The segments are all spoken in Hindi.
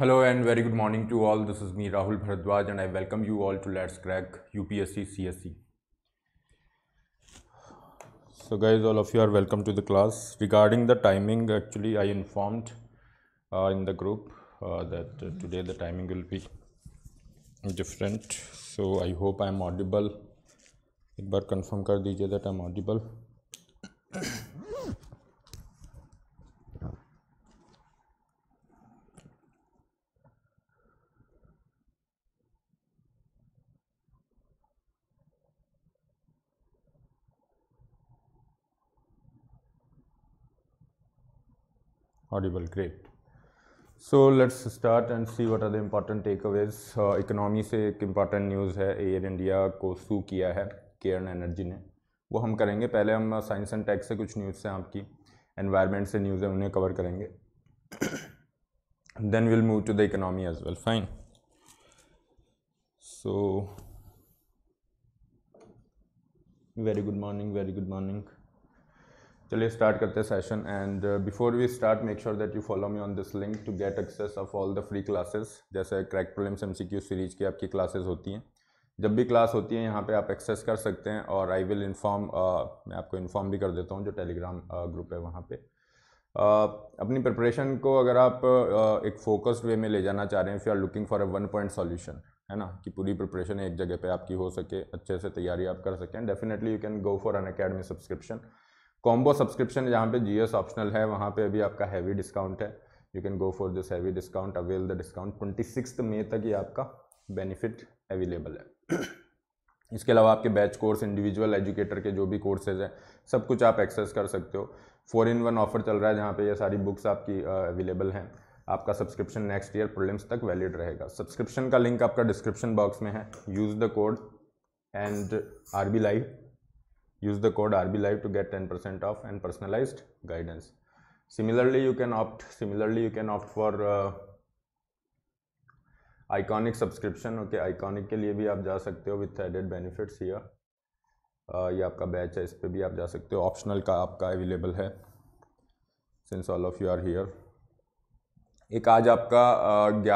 Hello and very good morning to all. This is me Rahul Bharadwaj and I welcome you all to Let's Crack UPSC CSE. So guys, all of you are welcome to the class. Regarding the timing, actually I informed uh, in the group uh, that uh, today the timing will be different. So I hope I am audible. एक बार कंफर्म कर दीजिए that I audible great so let's start and see what are the important takeaways economy uh, से एक इम्पॉर्टेंट न्यूज़ है एयर इंडिया को सू किया है केयर्न एनर्जी ने वो हम करेंगे पहले हम साइंस एंड टेक से कुछ न्यूज़ हैं आपकी एनवायरनमेंट से न्यूज़ है उन्हें कवर करेंगे then will move to the economy as well fine so very good morning very good morning चलिए स्टार्ट करते हैं session and before we start make sure that you follow me on this link to get access of all the free classes जैसे क्रैक प्रॉब्लम्स एम सीरीज की आपकी क्लासेस होती हैं जब भी क्लास होती है यहाँ पे आप एक्सेस कर सकते हैं और आई विल इन्फॉर्म मैं आपको इन्फॉर्म भी कर देता हूँ जो टेलीग्राम ग्रुप uh, है वहाँ पर uh, अपनी प्रिपरेशन को अगर आप uh, एक फोकस्ड वे में ले जाना चाह रहे हैं फिर are looking for a one point solution है ना कि पूरी प्रिपरेशन एक जगह पे आपकी हो सके अच्छे से तैयारी आप कर सकें definitely you can go for Unacademy subscription combo subscription जहाँ पे जी ऑप्शनल है वहाँ पे अभी आपका हैवी डिस्काउंट है you can go for this heavy discount avail the discount twenty six मई तक ये आपका बेनिफिट अवेलेबल है इसके अलावा आपके बैच कोर्स इंडिविजुअल एजुकेटर के जो भी कोर्सेज हैं सब कुछ आप एक्सेस कर सकते हो फोर इन वन ऑफर चल रहा है जहाँ पे ये सारी बुक्स आपकी अवेलेबल हैं आपका सब्सक्रिप्शन नेक्स्ट ईयर प्रोलिम्स तक वैलिड रहेगा सब्सक्रिप्शन का लिंक आपका डिस्क्रिप्शन बॉक्स में है use the code and R B live Use the code RBLive to get 10% off and personalized guidance. Similarly, you can opt. Similarly, you can opt for uh, iconic subscription okay iconic के लिए भी आप जा सकते हो विथ एडेड बेनिफिट्स या ये आपका बैच है इस पर भी आप जा सकते हो ऑप्शनल का आपका अवेलेबल है since all of you are here एक आज आपका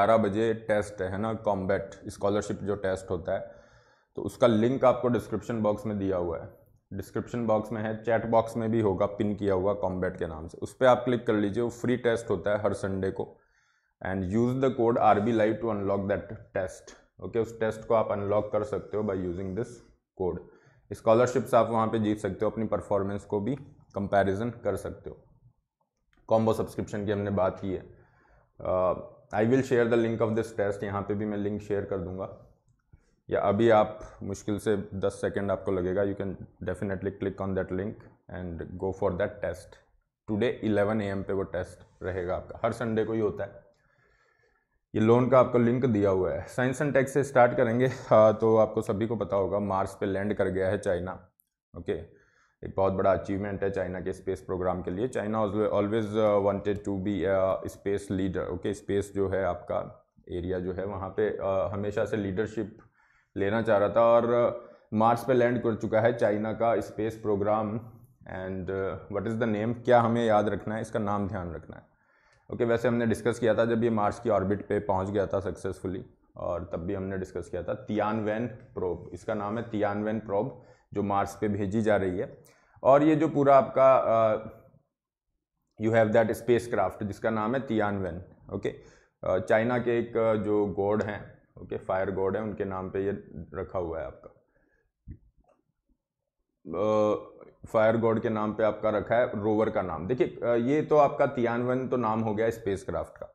11 uh, बजे टेस्ट है ना कॉम्बैट स्कॉलरशिप जो टेस्ट होता है तो उसका लिंक आपको डिस्क्रिप्शन बॉक्स में दिया हुआ है डिस्क्रिप्शन बॉक्स में है चैट बॉक्स में भी होगा पिन किया हुआ कॉम्बैट के नाम से उस पर आप क्लिक कर लीजिए वो फ्री टेस्ट होता है हर संडे को and use the code R B live to unlock that test okay उस टेस्ट को आप अनलॉक कर सकते हो by using this code scholarships आप वहाँ पे जीत सकते हो अपनी परफॉर्मेंस को भी कंपैरिजन कर सकते हो कॉम्बो सब्सक्रिप्शन की हमने बात की है I will share the link of this test यहाँ पे भी मैं लिंक शेयर कर दूंगा या अभी आप मुश्किल से 10 सेकेंड आपको लगेगा you can definitely click on that link and go for that test today 11 AM पे वो टेस्ट रहेगा आपका हर संडे को ही होता है ये लोन का आपको लिंक दिया हुआ है साइंस एंड टेक से स्टार्ट करेंगे हाँ, तो आपको सभी को पता होगा मार्स पे लैंड कर गया है चाइना ओके एक बहुत बड़ा अचीवमेंट है चाइना के स्पेस प्रोग्राम के लिए China always wanted to be space leader okay space जो है आपका एरिया जो है वहाँ पे uh, हमेशा से लीडरशिप लेना चाह रहा था और मार्स पे लैंड कर चुका है चाइना का space programme and what is the name क्या हमें याद रखना है इसका नाम ध्यान रखना है ओके okay, वैसे हमने डिस्कस किया था जब ये मार्स की ऑर्बिट पे पहुंच गया था सक्सेसफुली और तब भी हमने डिस्कस किया था तियानवेन प्रोब इसका नाम है तियानवेन प्रोब जो मार्स पे भेजी जा रही है और ये जो पूरा आपका you have that spacecraft जिसका नाम है तियानवैन ओके uh, चाइना के एक uh, जो गोड हैं ओके फायर गॉड है उनके नाम पे ये रखा हुआ है आपका फायर गॉड के नाम पे आपका रखा है रोवर का नाम देखिए ये तो आपका तियानवन तो नाम हो गया स्पेस क्राफ्ट का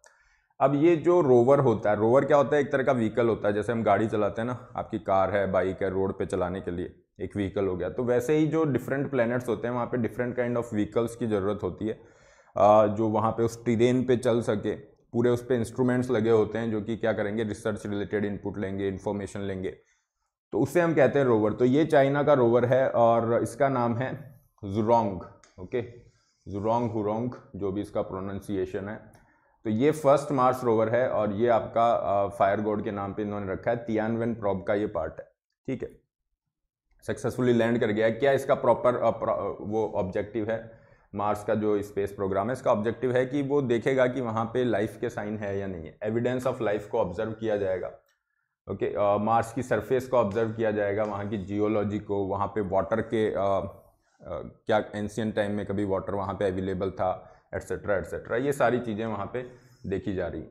अब ये जो रोवर होता है रोवर क्या होता है एक तरह का व्हीकल होता है जैसे हम गाड़ी चलाते हैं ना आपकी कार है बाइक है रोड पे चलाने के लिए एक व्हीकल हो गया तो वैसे ही जो डिफरेंट प्लैनेट्स होते हैं वहाँ पे डिफरेंट काइंड ऑफ व्हीकल्स की ज़रूरत होती है जो वहाँ पे उस ट्रेन पे चल सके पूरे उस पर इंस्ट्रूमेंट्स लगे होते हैं जो कि क्या करेंगे रिसर्च रिलेटेड इनपुट लेंगे इन्फॉर्मेशन लेंगे तो उससे हम कहते हैं रोवर तो ये चाइना का रोवर है और इसका नाम है जुरोंग ओके जुरोंग हुरोंग जो भी इसका प्रोनाउंसिएशन है तो ये फर्स्ट मार्स रोवर है और ये आपका फायर गोड के नाम पे इन्होंने रखा है तियानवेन प्रॉब का ये पार्ट है ठीक है सक्सेसफुली लैंड कर गया क्या इसका प्रॉपर वो ऑब्जेक्टिव है मार्स का जो स्पेस प्रोग्राम है इसका ऑब्जेक्टिव है कि वो देखेगा कि वहाँ पे लाइफ के साइन है या नहीं है एविडेंस ऑफ लाइफ को ऑब्जर्व किया जाएगा ओके मार्स की सरफेस को ऑब्जर्व किया जाएगा वहाँ की जियोलॉजी को वहाँ पे वाटर के uh, uh, क्या एंशियन टाइम में कभी वाटर वहाँ पे अवेलेबल था एट्सेट्रा एट्सेट्रा ये सारी चीज़ें वहाँ पे देखी जा रही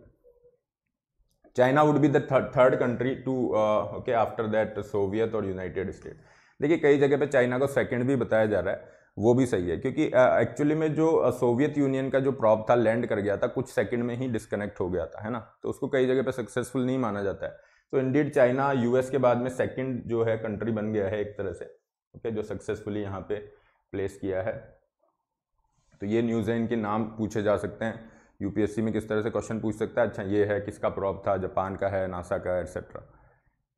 China would be the third country to okay after that Soviet और यूनाइटेड स्टेट देखिए कई जगह पे चाइना को सेकंड भी बताया जा रहा है वो भी सही है क्योंकि एक्चुअली में जो सोवियत यूनियन का जो प्रॉप था लैंड कर गया था कुछ सेकंड में ही डिस्कनेक्ट हो गया था है ना तो उसको कई जगह पे सक्सेसफुल नहीं माना जाता है तो इंडीड चाइना यूएस के बाद में सेकंड जो है कंट्री बन गया है एक तरह से ओके जो सक्सेसफुली यहाँ पे प्लेस किया है तो ये न्यूज़ है इनके नाम पूछे जा सकते हैं यूपीएससी में किस तरह से क्वेश्चन पूछ सकता है अच्छा ये है किसका प्रॉप था जापान का है नासा का है एट्सेट्रा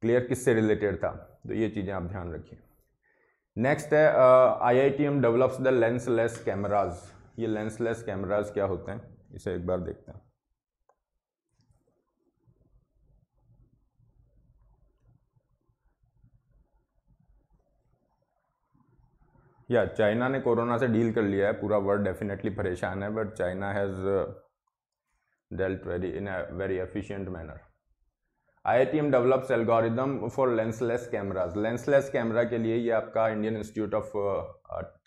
क्लियर किससे रिलेटेड था तो ये चीज़ें आप ध्यान रखिए नेक्स्ट है I I T M develops the lensless cameras ये लेंसलेस कैमराज क्या होते हैं इसे एक बार देखते हैं या चाइना ने कोरोना से डील कर लिया है पूरा वर्ल्ड डेफिनेटली परेशान है but China has dealt very in a very efficient manner M develops algorithm for lensless cameras lensless camera के लिए ये आपका Indian Institute of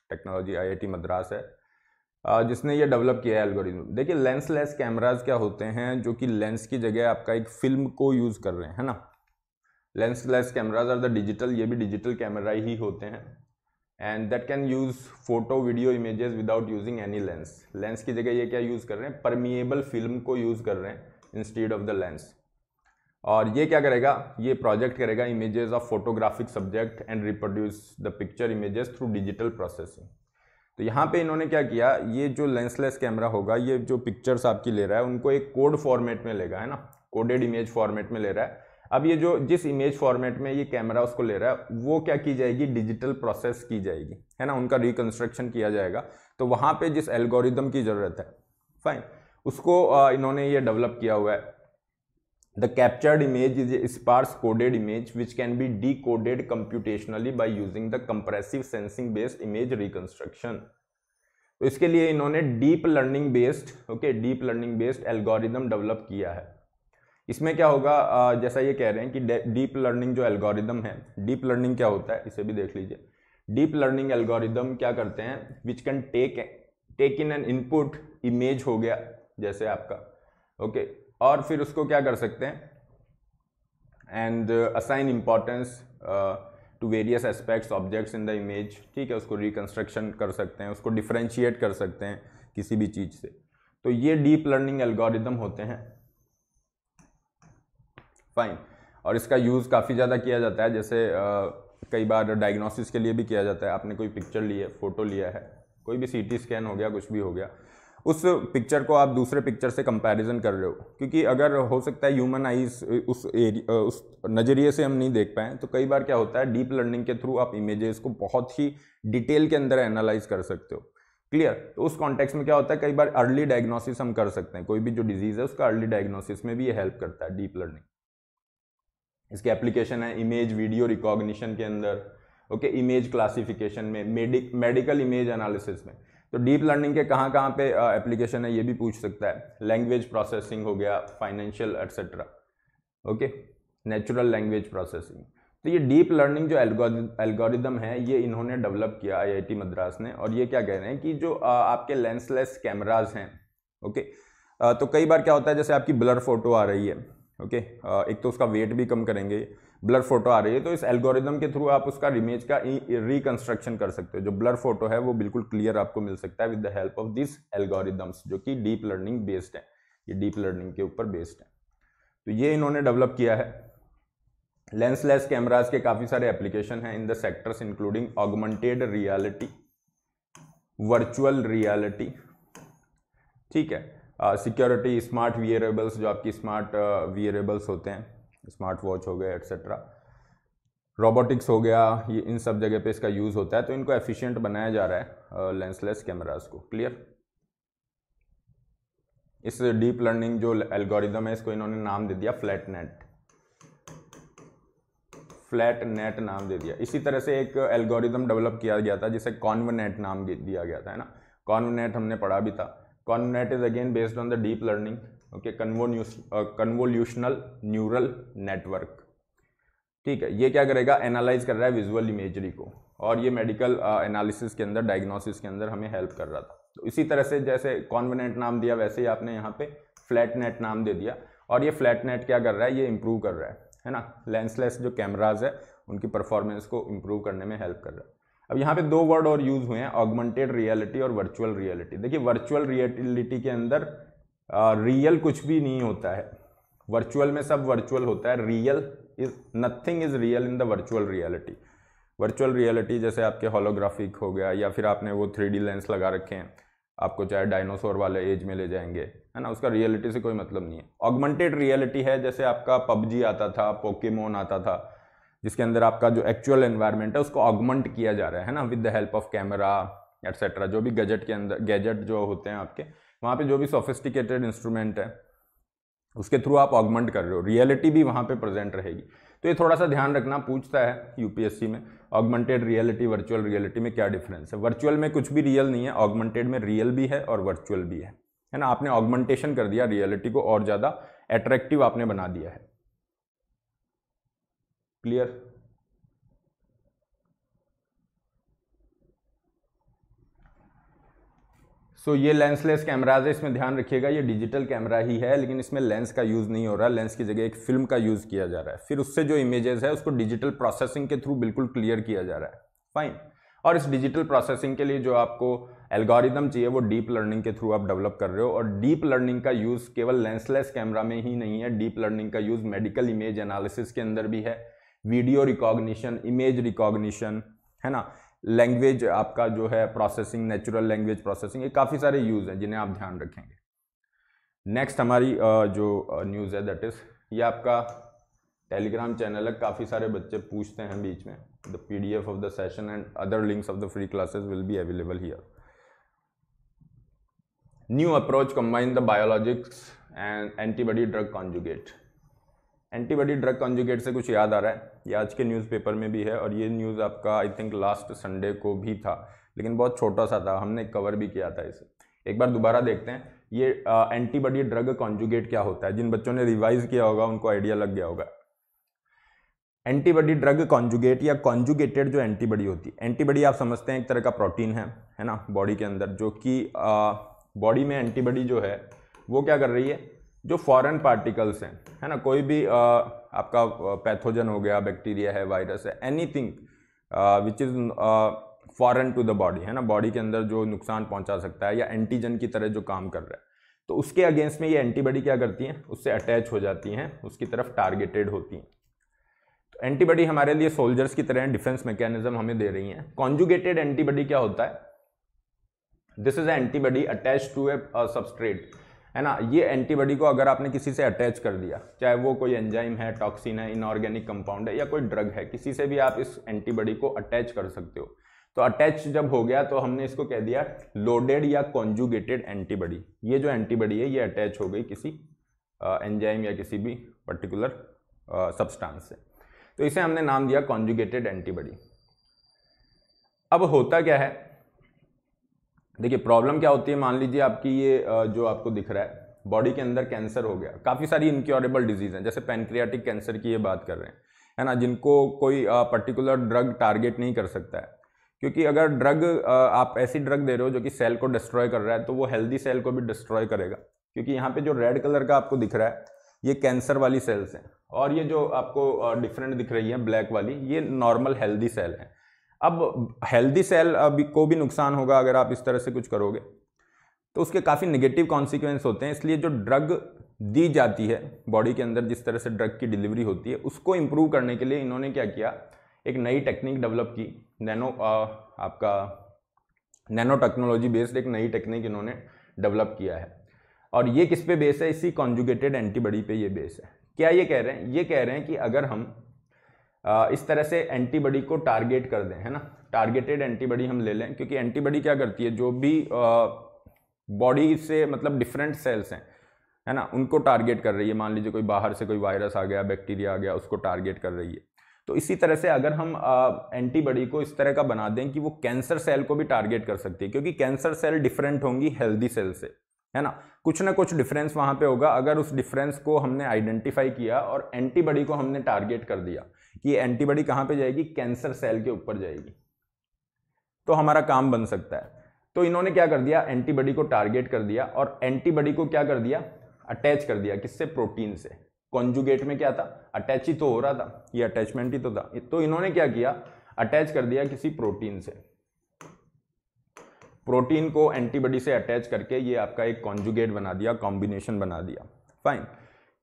Technology T Madras है जिसने ये डेवलप किया है एल्गोरिदम देखिए लेंसलेस कैमराज क्या होते हैं जो कि लेंस की जगह आपका एक फिल्म को यूज़ कर रहे हैं है ना lensless cameras are the digital ये भी डिजिटल कैमरा ही होते हैं and that can use photo video images without using any lens lens की जगह ये क्या यूज़ कर रहे हैं परमिएबल फिल्म को यूज़ कर रहे हैं इंस्टीड ऑफ द लेंस और ये क्या करेगा ये प्रोजेक्ट करेगा images of photographic subject and reproduce the picture images through digital processing तो यहाँ पे इन्होंने क्या किया ये जो लेंसलेस कैमरा होगा ये जो पिक्चर्स आपकी ले रहा है उनको एक कोड फॉर्मेट में लेगा है ना कोडेड इमेज फॉर्मेट में ले रहा है अब ये जो जिस इमेज फॉर्मेट में ये कैमरा उसको ले रहा है वो क्या की जाएगी डिजिटल प्रोसेस की जाएगी है ना उनका रिकन्स्ट्रक्शन किया जाएगा तो वहाँ पर जिस एल्गोरिदम की ज़रूरत है फाइन उसको इन्होंने ये डेवलप किया हुआ है the captured image is a sparse coded image which can be decoded computationally by using the compressive sensing based image reconstruction तो इसके लिए इन्होंने deep learning based okay deep learning based algorithm develop किया है इसमें क्या होगा जैसा ये कह रहे हैं कि डीप लर्निंग जो एल्गोरिदम है डीप लर्निंग क्या होता है इसे भी देख लीजिए डीप लर्निंग एल्गोरिदम क्या करते हैं which can take take in an input image हो गया जैसे आपका ओके okay, और फिर उसको क्या कर सकते हैं and assign importance to various aspects objects in the image ठीक है उसको रिकन्स्ट्रक्शन कर सकते हैं उसको डिफ्रेंशिएट कर सकते हैं किसी भी चीज़ से तो ये डीप लर्निंग एल्गोरिदम होते हैं फाइन और इसका यूज़ काफ़ी ज़्यादा किया जाता है जैसे आ, uh, कई बार डायग्नोसिस के लिए भी किया जाता है आपने कोई पिक्चर ली है फ़ोटो लिया है कोई भी सी टी स्कैन हो गया कुछ भी हो गया उस पिक्चर को आप दूसरे पिक्चर से कंपैरिजन कर रहे हो क्योंकि अगर हो सकता है ह्यूमन आइज उस एरिया उस नज़रिए से हम नहीं देख पाएँ तो कई बार क्या होता है डीप लर्निंग के थ्रू आप इमेजेस को बहुत ही डिटेल के अंदर एनालाइज कर सकते हो क्लियर तो उस कॉन्टेक्स्ट में क्या होता है कई बार अर्ली डायग्नोसिस हम कर सकते हैं कोई भी जो डिजीज़ है उसका अर्ली डायग्नोसिस में भी ये हेल्प करता है डीप लर्निंग इसके एप्लीकेशन है इमेज वीडियो रिकॉग्निशन के अंदर ओके इमेज क्लासिफिकेशन में मेडिक मेडिकल इमेज एनालिसिस में तो डीप लर्निंग के कहाँ कहाँ पे एप्लीकेशन है ये भी पूछ सकता है लैंग्वेज प्रोसेसिंग हो गया financial etcetera okay natural language processing तो ये डीप लर्निंग जो एल्गोरिदम है ये इन्होंने डेवलप किया आईआईटी मद्रास ने और ये क्या कह रहे हैं कि जो आपके लेंसलेस कैमराज हैं ओके तो कई बार क्या होता है जैसे आपकी ब्लर फोटो आ रही है ओके एक तो उसका वेट भी कम करेंगे ब्लर फोटो आ रही है तो इस एल्गोरिदम के थ्रू आप उसका इमेज का रिकंस्ट्रक्शन कर सकते हो जो ब्लर फोटो है वो बिल्कुल क्लियर आपको मिल सकता है with the help of this algorithms जो कि डीप लर्निंग बेस्ड है ये डीप लर्निंग के ऊपर बेस्ड है तो ये इन्होंने डेवलप किया है लेंसलेस कैमराज के काफ़ी सारे एप्लीकेशन हैं in the sectors including augmented reality virtual reality ठीक है सिक्योरिटी स्मार्ट वियरेबल्स जो आपकी स्मार्ट वियरेबल्स होते हैं स्मार्ट वॉच हो गए एक्सेट्रा रोबोटिक्स हो गया ये इन सब जगह पे इसका यूज़ होता है तो इनको एफिशिएंट बनाया जा रहा है लेंसलेस कैमराज को क्लियर इस डीप लर्निंग जो एल्गोरिदम है इसको इन्होंने नाम दे दिया फ्लैट नेट फ्लैट नेट नाम दे दिया इसी तरह से एक एल्गोरिदम डेवलप किया गया था जिसे कॉन्वनेट नाम दिया गया था है ना कॉन्वनेट हमने पढ़ा भी था convnet is again based on the deep learning okay convolutional neural network ठीक है ये क्या करेगा एनालाइज कर रहा है विजुअल इमेजरी को और ये मेडिकल एनालिसिस के अंदर डायग्नोसिस के अंदर हमें हेल्प कर रहा था तो इसी तरह से जैसे कॉन्वेनेंट नाम दिया वैसे ही आपने यहाँ पे फ्लैट नेट नाम दे दिया और ये फ्लैट नेट क्या कर रहा है ये इम्प्रूव कर रहा है है ना लेंसलेस जो कैमराज है उनकी परफॉर्मेंस को इम्प्रूव करने में हेल्प कर रहा है अब यहाँ पे दो वर्ड और यूज़ हुए हैं ऑगमेंटेड रियलिटी और वर्चुअल रियलिटी देखिए वर्चुअल रियलिटी के अंदर रियल कुछ भी नहीं होता है वर्चुअल में सब वर्चुअल होता है real is nothing is real in the virtual reality virtual reality जैसे आपके होलोग्राफिक हो गया या फिर आपने वो थ्री लेंस लगा रखे हैं आपको चाहे डायनासोर वाले एज में ले जाएंगे है ना उसका रियलिटी से कोई मतलब नहीं है ऑगमेंटेड रियलिटी है जैसे आपका पबजी आता था पोकेमोन आता था जिसके अंदर आपका जो एक्चुअल एनवायरनमेंट है उसको ऑगमेंट किया जा रहा है ना with the help of camera etcetera जो भी गजट के अंदर गैजेट जो होते हैं आपके वहाँ पे जो भी सोफिस्टिकेटेड इंस्ट्रूमेंट है उसके थ्रू आप ऑगमेंट कर रहे हो रियलिटी भी वहाँ पे प्रेजेंट रहेगी तो ये थोड़ा सा ध्यान रखना पूछता है यूपीएससी में ऑगमेंटेड रियलिटी वर्चुअल रियलिटी में क्या डिफरेंस है वर्चुअल में कुछ भी रियल नहीं है ऑगमेंटेड में रियल भी है और वर्चुअल भी है है ना आपने ऑगमेंटेशन कर दिया रियलिटी को और ज़्यादा एट्रैक्टिव आपने बना दिया है क्लियर सो so, ये लेंसलेस कैमराज है इसमें ध्यान रखिएगा ये डिजिटल कैमरा ही है लेकिन इसमें लेंस का यूज़ नहीं हो रहा लेंस की जगह एक फिल्म का यूज़ किया जा रहा है फिर उससे जो इमेजेस है उसको डिजिटल प्रोसेसिंग के थ्रू बिल्कुल क्लियर किया जा रहा है फाइन और इस डिजिटल प्रोसेसिंग के लिए जो आपको एल्गोरिदम चाहिए वो डीप लर्निंग के थ्रू आप डेवलप कर रहे हो और डीप लर्निंग का यूज़ केवल लेंसलेस कैमरा में ही नहीं है डीप लर्निंग का यूज़ मेडिकल इमेज एनालिसिस के अंदर भी है वीडियो रिकॉग्निशन इमेज रिकॉग्निशन है ना लैंग्वेज आपका जो है प्रोसेसिंग नेचुरल लैंग्वेज प्रोसेसिंग ये काफ़ी सारे यूज़ हैं जिन्हें आप ध्यान रखेंगे नेक्स्ट हमारी जो न्यूज़ है दैट इज़ ये आपका टेलीग्राम चैनल है काफ़ी सारे बच्चे पूछते हैं बीच में the P D F of the session and other links of the free classes will be available here new approach combine the biologics and antibody drug conjugate antibody drug conjugate से कुछ याद आ रहा है ये आज के न्यूज़पेपर में भी है और ये न्यूज़ आपका आई थिंक लास्ट संडे को भी था लेकिन बहुत छोटा सा था हमने कवर भी किया था इसे एक बार दोबारा देखते हैं ये एंटीबॉडी ड्रग कॉन्जुगेट क्या होता है जिन बच्चों ने रिवाइज किया होगा उनको आइडिया लग गया होगा एंटीबॉडी ड्रग कॉन्जुगेट या कॉन्जुगेटेड जो एंटीबॉडी होती है एंटीबॉडी आप समझते हैं एक तरह का प्रोटीन है है ना बॉडी के अंदर जो कि बॉडी में एंटीबॉडी जो है वो क्या कर रही है जो फॉरेन पार्टिकल्स हैं है ना कोई भी आ, आपका पैथोजन हो गया बैक्टीरिया है वायरस है anything which is foreign to the body है ना बॉडी के अंदर जो नुकसान पहुंचा सकता है या एंटीजन की तरह जो काम कर रहा है तो उसके अगेंस्ट में ये एंटीबॉडी क्या करती हैं उससे अटैच हो जाती हैं उसकी तरफ टारगेटेड होती हैं तो एंटीबॉडी हमारे लिए सोल्जर्स की तरह डिफेंस मैकेनिज्म हमें दे रही हैं कॉन्जुगेटेड एंटीबॉडी क्या होता है this is antibody attach to a substrate है ना ये एंटीबॉडी को अगर आपने किसी से अटैच कर दिया चाहे वो कोई एंजाइम है टॉक्सिन है इनऑर्गेनिक कंपाउंड है या कोई ड्रग है किसी से भी आप इस एंटीबॉडी को अटैच कर सकते हो तो अटैच जब हो गया तो हमने इसको कह दिया लोडेड या कॉन्जुगेटेड एंटीबॉडी ये जो एंटीबॉडी है ये अटैच हो गई किसी एंजाइम या किसी भी पर्टिकुलर सब्सटांस से तो इसे हमने नाम दिया कॉन्जुगेटेड एंटीबॉडी अब होता क्या है देखिए प्रॉब्लम क्या होती है मान लीजिए आपकी ये जो आपको दिख रहा है बॉडी के अंदर कैंसर हो गया काफ़ी सारी इनक्योरेबल डिजीज़ हैं जैसे पेनक्रियाटिक कैंसर की ये बात कर रहे हैं है ना जिनको कोई पर्टिकुलर ड्रग टारगेट नहीं कर सकता है क्योंकि अगर ड्रग आप ऐसी ड्रग दे रहे हो जो कि सेल को डिस्ट्रॉय कर रहा है तो वो हेल्दी सेल को भी डिस्ट्रॉय करेगा क्योंकि यहाँ पे जो रेड कलर का आपको दिख रहा है ये कैंसर वाली सेल्स हैं और ये जो आपको डिफरेंट दिख रही है ब्लैक वाली ये नॉर्मल हेल्दी सेल है अब हेल्दी सेल अभी को भी नुकसान होगा अगर आप इस तरह से कुछ करोगे तो उसके काफ़ी निगेटिव कॉन्सिक्वेंस होते हैं इसलिए जो ड्रग दी जाती है बॉडी के अंदर जिस तरह से ड्रग की डिलीवरी होती है उसको इम्प्रूव करने के लिए इन्होंने क्या किया एक नई टेक्निक डेवलप की नैनो आपका नैनो टेक्नोलॉजी बेस्ड एक नई टेक्निक इन्होंने डेवलप किया है और ये किस पे बेस है इसी कॉन्जुगेटेड एंटीबॉडी पे ये बेस है क्या ये कह रहे हैं ये कह रहे हैं कि अगर हम इस तरह से एंटीबॉडी को टारगेट कर दें है ना टारगेटेड एंटीबॉडी हम ले लें क्योंकि एंटीबॉडी क्या करती है जो भी बॉडी से मतलब डिफरेंट सेल्स हैं है ना उनको टारगेट कर रही है मान लीजिए कोई बाहर से कोई वायरस आ गया बैक्टीरिया आ गया उसको टारगेट कर रही है तो इसी तरह से अगर हम एंटीबॉडी को इस तरह का बना दें कि वो कैंसर सेल को भी टारगेट कर सकती है क्योंकि कैंसर सेल डिफरेंट होंगी हेल्दी सेल से है ना कुछ ना कुछ डिफरेंस वहाँ पे होगा अगर उस डिफरेंस को हमने आइडेंटिफाई किया और एंटीबॉडी को हमने टारगेट कर दिया कि एंटीबॉडी कहाँ पे जाएगी कैंसर सेल के ऊपर जाएगी तो हमारा काम बन सकता है तो इन्होंने क्या कर दिया एंटीबॉडी को टारगेट कर दिया और एंटीबॉडी को क्या कर दिया अटैच कर दिया किससे प्रोटीन से कॉन्जुगेट में क्या था अटैच ही तो हो रहा था ये अटैचमेंट ही तो था तो इन्होंने क्या किया अटैच कर दिया किसी प्रोटीन से प्रोटीन को एंटीबॉडी से अटैच करके ये आपका एक कॉन्जुगेट बना दिया कॉम्बिनेशन बना दिया फाइन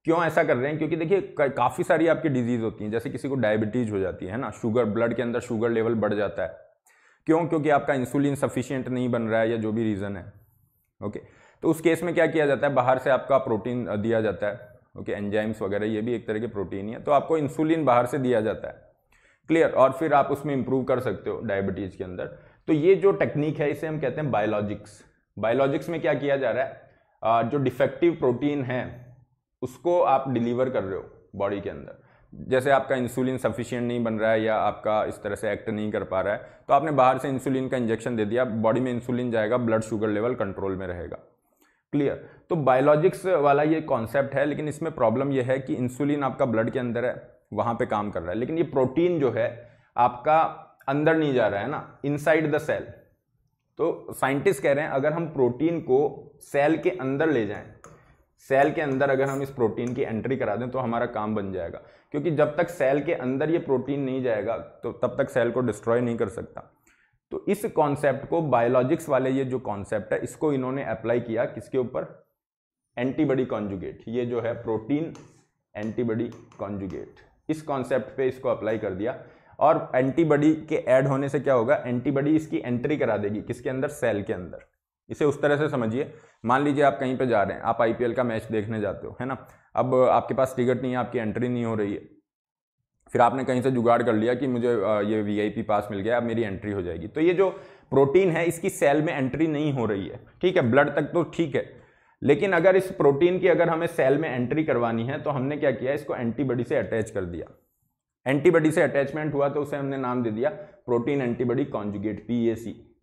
क्यों ऐसा कर रहे हैं क्योंकि देखिए काफ़ी सारी आपकी डिजीज़ होती हैं जैसे किसी को डायबिटीज़ हो जाती है ना शुगर ब्लड के अंदर शुगर लेवल बढ़ जाता है क्यों क्योंकि आपका इंसुलिन सफिशियंट नहीं बन रहा है या जो भी रीज़न है ओके तो उस केस में क्या किया जाता है बाहर से आपका प्रोटीन दिया जाता है ओके एंजाइम्स वगैरह ये भी एक तरह के प्रोटीन ही है तो आपको इंसुलिन बाहर से दिया जाता है क्लियर और फिर आप उसमें इंप्रूव कर सकते हो डायबिटीज़ के अंदर तो ये जो टेक्निक है इसे हम कहते हैं बायोलॉजिक्स बायोलॉजिक्स में क्या किया जा रहा है जो डिफेक्टिव प्रोटीन है उसको आप डिलीवर कर रहे हो बॉडी के अंदर जैसे आपका इंसुलिन सफिशियंट नहीं बन रहा है या आपका इस तरह से एक्ट नहीं कर पा रहा है तो आपने बाहर से इंसुलिन का इंजेक्शन दे दिया बॉडी में इंसुलिन जाएगा ब्लड शुगर लेवल कंट्रोल में रहेगा क्लियर तो बायोलॉजिक्स वाला ये कॉन्सेप्ट है लेकिन इसमें प्रॉब्लम ये है कि इंसुलिन आपका ब्लड के अंदर है वहाँ पर काम कर रहा है लेकिन ये प्रोटीन जो है आपका अंदर नहीं जा रहा है ना इनसाइड द सेल तो साइंटिस्ट कह रहे हैं अगर हम प्रोटीन को सेल के अंदर ले जाएं सेल के अंदर अगर हम इस प्रोटीन की एंट्री करा दें तो हमारा काम बन जाएगा क्योंकि जब तक सेल के अंदर ये प्रोटीन नहीं जाएगा तो तब तक सेल को डिस्ट्रॉय नहीं कर सकता तो इस कॉन्सेप्ट को बायोलॉजिक्स वाले ये जो कॉन्सेप्ट है इसको इन्होंने अप्लाई किया किसके ऊपर एंटीबॉडी कॉन्जुगेट ये जो है प्रोटीन एंटीबॉडी कॉन्जुगेट इस कॉन्सेप्ट पे इसको अप्लाई कर दिया और एंटीबॉडी के ऐड होने से क्या होगा एंटीबॉडी इसकी एंट्री करा देगी किसके अंदर सेल के अंदर इसे उस तरह से समझिए मान लीजिए आप कहीं पे जा रहे हैं आप आई का मैच देखने जाते हो है ना अब आपके पास टिकट नहीं है आपकी एंट्री नहीं हो रही है फिर आपने कहीं से जुगाड़ कर लिया कि मुझे ये वी पास मिल गया अब मेरी एंट्री हो जाएगी तो ये जो प्रोटीन है इसकी सेल में एंट्री नहीं हो रही है ठीक है ब्लड तक तो ठीक है लेकिन अगर इस प्रोटीन की अगर हमें सेल में एंट्री करवानी है तो हमने क्या किया इसको एंटीबॉडी से अटैच कर दिया एंटीबॉडी से अटैचमेंट हुआ तो उसे हमने नाम दे दिया प्रोटीन एंटीबॉडी कॉन्जुगेट पी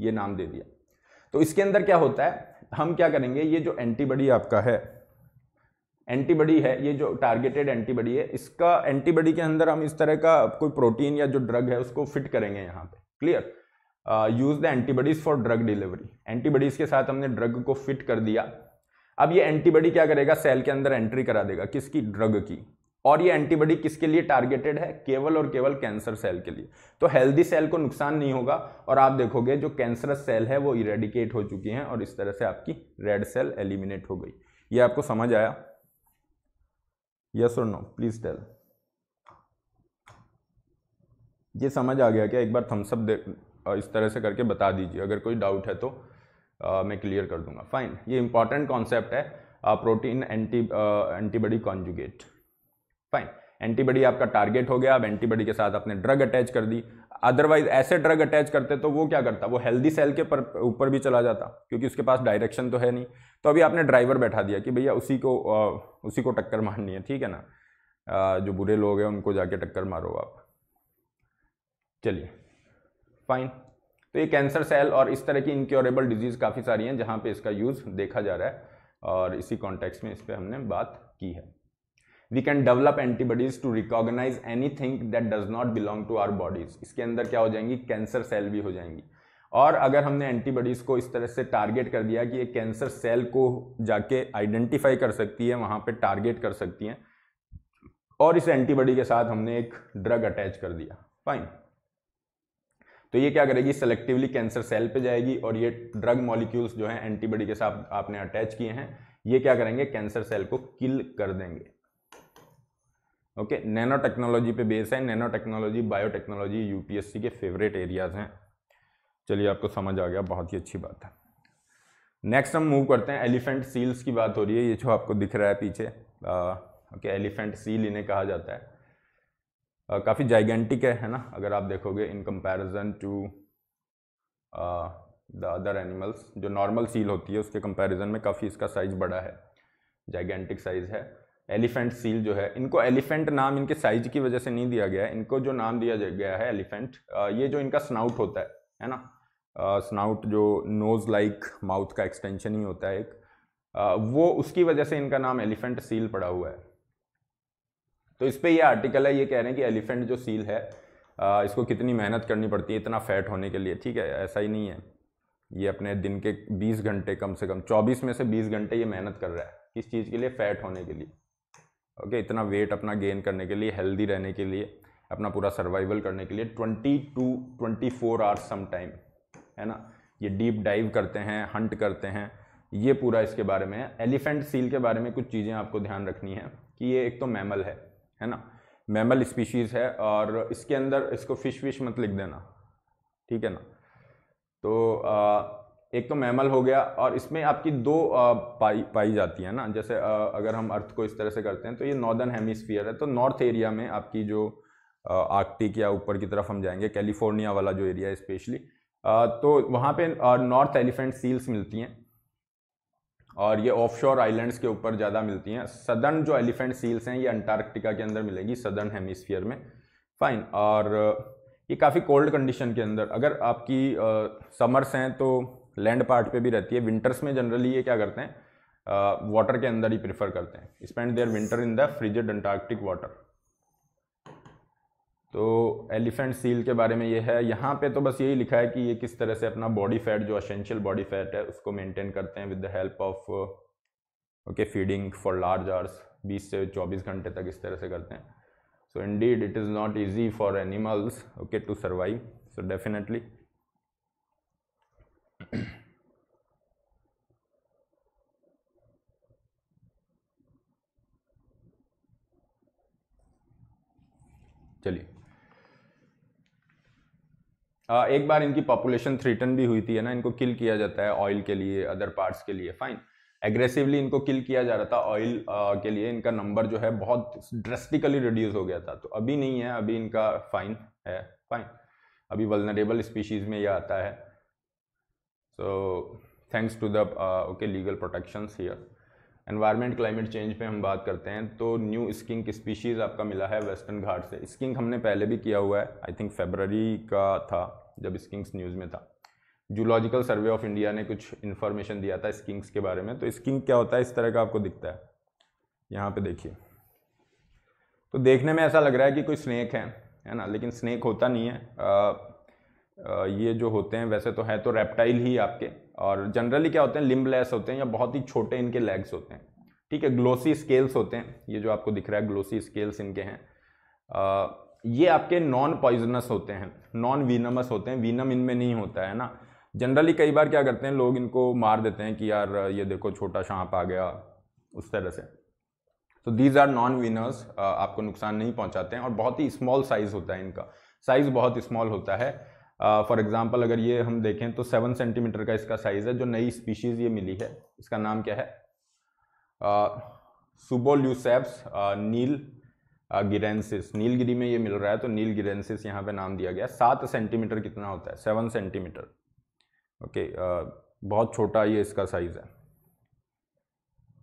ये नाम दे दिया तो इसके अंदर क्या होता है हम क्या करेंगे ये जो एंटीबॉडी आपका है एंटीबॉडी है ये जो टारगेटेड एंटीबॉडी है इसका एंटीबॉडी के अंदर हम इस तरह का कोई प्रोटीन या जो ड्रग है उसको फिट करेंगे यहाँ पे clear use the antibodies for drug delivery antibodies के साथ हमने ड्रग को फिट कर दिया अब ये एंटीबॉडी क्या करेगा सेल के अंदर एंट्री करा देगा किसकी ड्रग की और ये एंटीबॉडी किसके लिए टारगेटेड है केवल और केवल कैंसर सेल के लिए तो हेल्दी सेल को नुकसान नहीं होगा और आप देखोगे जो कैंसरस सेल है वो इरेडिकेट हो चुकी हैं और इस तरह से आपकी रेड सेल एलिमिनेट हो गई ये आपको समझ आया यस और नो प्लीज टेल ये समझ आ गया क्या एक बार थम्सअप दे इस तरह से करके बता दीजिए अगर कोई डाउट है तो आ, मैं क्लियर कर दूंगा फाइन ये इंपॉर्टेंट कॉन्सेप्ट है protein anti antibody conjugate fine antibody आपका टारगेट हो गया अब एंटीबॉडी के साथ आपने ड्रग अटैच कर दी अदरवाइज ऐसे ड्रग अटैच करते तो वो क्या करता वो हेल्दी सेल के ऊपर भी चला जाता क्योंकि उसके पास डायरेक्शन तो है नहीं तो अभी आपने ड्राइवर बैठा दिया कि भैया उसी को उसी को टक्कर मारनी है ठीक है ना जो बुरे लोग हैं उनको जाके टक्कर मारो आप चलिए फाइन तो ये कैंसर सेल और इस तरह की इनक्योरेबल डिजीज़ काफ़ी सारी हैं जहाँ पे इसका यूज़ देखा जा रहा है और इसी कॉन्टेक्स्ट में इस पर हमने बात की है we can develop antibodies to recognise anything that does not belong to our bodies इसके अंदर क्या हो जाएंगी कैंसर सेल भी हो जाएंगी और अगर हमने एंटीबॉडीज़ को इस तरह से टारगेट कर दिया कि ये कैंसर सेल को जाके आइडेंटिफाई कर सकती है वहां पे टारगेट कर सकती हैं और इस एंटीबॉडी के साथ हमने एक ड्रग अटैच कर दिया फाइन तो ये क्या करेगी सेलेक्टिवली कैंसर सेल पे जाएगी और ये ड्रग मॉलिक्यूल्स जो हैं एंटीबॉडी के साथ आपने अटैच किए हैं ये क्या करेंगे कैंसर सेल को किल कर देंगे ओके नैनो टेक्नोलॉजी पे बेस है nano technology bio technology UPSC के फेवरेट एरियाज हैं चलिए आपको समझ आ गया बहुत ही अच्छी बात है नेक्स्ट हम मूव करते हैं एलिफेंट सील्स की बात हो रही है ये जो आपको दिख रहा है पीछे ओके एलिफेंट सील इन्हें कहा जाता है काफ़ी जाइगेंटिक है है ना अगर आप देखोगे in comparison to the other animals जो नॉर्मल सील होती है उसके कंपैरिजन में काफ़ी इसका साइज़ बड़ा है जाइगेंटिक साइज़ है एलिफेंट सील जो है इनको एलिफेंट नाम इनके साइज की वजह से नहीं दिया गया है इनको जो नाम दिया गया है एलिफेंट ये जो इनका स्नाउट होता है है ना स्नाउट जो नोज़ लाइक माउथ का एक्सटेंशन ही होता है एक आ, वो उसकी वजह से इनका नाम एलिफेंट सील पड़ा हुआ है तो इस पर यह आर्टिकल है ये कह रहे हैं कि एलिफेंट जो सील है आ, इसको कितनी मेहनत करनी पड़ती है इतना फैट होने के लिए ठीक है ऐसा ही नहीं है ये अपने दिन के 20 घंटे कम से कम 24 में से 20 घंटे ये मेहनत कर रहा है किस चीज़ के लिए फैट होने के लिए ओके इतना वेट अपना गेन करने के लिए हेल्दी रहने के लिए अपना पूरा सर्वाइवल करने के लिए twenty to twenty four hours some time है ना ये डीप डाइव करते हैं हंट करते हैं ये पूरा इसके बारे में है एलिफेंट सील के बारे में कुछ चीज़ें आपको ध्यान रखनी है कि ये एक तो मैमल है है ना मैमल स्पीशीज़ है और इसके अंदर इसको फिश विश मत लिख देना ठीक है ना तो आ, एक तो मैमल हो गया और इसमें आपकी दो पाई पाई जाती है ना जैसे अगर हम अर्थ को इस तरह से करते हैं तो ये नॉर्दर्न हेमिस्फीयर है तो नॉर्थ एरिया में आपकी जो आर्कटिक या ऊपर की तरफ हम जाएंगे कैलिफोर्निया वाला जो एरिया है स्पेशली तो वहाँ पे नॉर्थ एलिफेंट सील्स मिलती हैं और ये ऑफशोर आइलैंड्स के ऊपर ज़्यादा मिलती हैं सदर्न जो एलिफेंट सील्स हैं ये अंटार्कटिका के अंदर मिलेगी सदर्न हेमिसफियर में फाइन और ये काफ़ी कोल्ड कंडीशन के अंदर अगर आपकी समर्स हैं तो लैंड पार्ट पे भी रहती है विंटर्स में जनरली ये क्या करते हैं वाटर uh, के अंदर ही प्रिफर करते हैं spend their winter in the frigid Antarctic water तो एलिफेंट सील के बारे में ये है यहाँ पे तो बस यही लिखा है कि ये किस तरह से अपना बॉडी फैट जो असेंशियल बॉडी फैट है उसको मेंटेन करते हैं with the help of okay feeding for large hours 20 से 24 घंटे तक इस तरह से करते हैं so indeed it is not easy for animals okay to survive so definitely चलिए एक बार इनकी पॉपुलेशन थ्रीटन भी हुई थी है ना इनको किल किया जाता है ऑयल के लिए अदर पार्ट्स के लिए फाइन एग्रेसिवली इनको किल किया जा रहा था ऑयल के लिए इनका नंबर जो है बहुत ड्रेस्टिकली रिड्यूस हो गया था तो अभी नहीं है अभी इनका फाइन है फाइन अभी वलनरेबल स्पीशीज में यह आता है so thanks to the okay legal protection here environment climate change पे हम बात करते हैं तो न्यू स्किंग स्पीशीज़ आपका मिला है वेस्टर्न घाट से स्किंग हमने पहले भी किया हुआ है आई थिंक फेबररी का था जब स्किंग्स न्यूज़ में था जूलॉजिकल सर्वे ऑफ इंडिया ने कुछ इन्फॉर्मेशन दिया था स्किंग्स के बारे में तो स्किंग क्या होता है इस तरह का आपको दिखता है यहाँ पे देखिए तो देखने में ऐसा लग रहा है कि कोई स्नैक है है ना लेकिन स्नैक होता नहीं है आ, uh, ये जो होते हैं वैसे तो है तो रेप्टाइल ही आपके और जनरली क्या होते हैं लिम्बलेस होते हैं या बहुत ही छोटे इनके लेग्स होते हैं ठीक है ग्लोसी स्केल्स होते हैं ये जो आपको दिख रहा है ग्लोसी स्केल्स इनके हैं आ, ये आपके नॉन पॉइजनस होते हैं नॉन वीनमस होते हैं वीनम इनमें नहीं होता है ना जनरली कई बार क्या करते हैं लोग इनको मार देते हैं कि यार ये देखो छोटा सांप आ गया उस तरह से तो दीज आर नॉन विनर्स आपको नुकसान नहीं पहुंचाते हैं और बहुत ही स्मॉल साइज होता है इनका साइज बहुत स्मॉल होता है फॉर एग्ज़ाम्पल अगर ये हम देखें तो सेवन सेंटीमीटर का इसका साइज़ है जो नई स्पीशीज़ ये मिली है इसका नाम क्या है सुबोल्यूसेप्स नील गिरेंसिस नीलगिरी में ये मिल रहा है तो नील गिरेंसिस यहाँ पे नाम दिया गया सात सेंटीमीटर कितना होता है सेवन सेंटीमीटर ओके बहुत छोटा ये इसका साइज़ है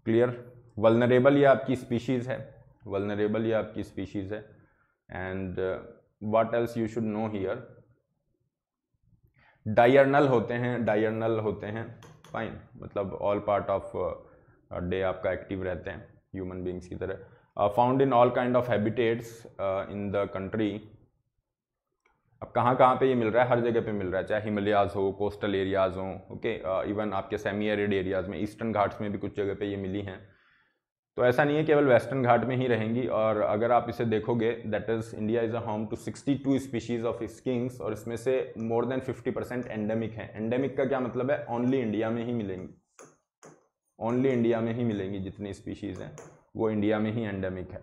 क्लियर वलनरेबल ये आपकी स्पीशीज़ है वलनरेबल ये आपकी स्पीशीज़ है and what else you should know here diurnal होते हैं डायरनल होते हैं फाइन मतलब ऑल पार्ट ऑफ डे आपका एक्टिव रहते हैं ह्यूमन बींग्स की तरह found in all kind of habitats in the country अब कहाँ कहाँ पे ये मिल रहा है हर जगह पे मिल रहा है चाहे हिमालयाज हो कोस्टल एरियाज़ हो ओके इवन आपके सेमी एरिड एरियाज़ में ईस्टर्न घाट्स में भी कुछ जगह पे ये मिली हैं तो ऐसा नहीं है केवल वेस्टर्न घाट में ही रहेंगी और अगर आप इसे देखोगे that is India is a home to 62 species of skinks और इसमें से मोर देन 50 परसेंट एंडेमिक हैं एंडेमिक का क्या मतलब है ओनली इंडिया में ही मिलेंगी ओनली इंडिया में ही मिलेंगी जितनी स्पीशीज़ हैं वो इंडिया में ही एंडेमिक है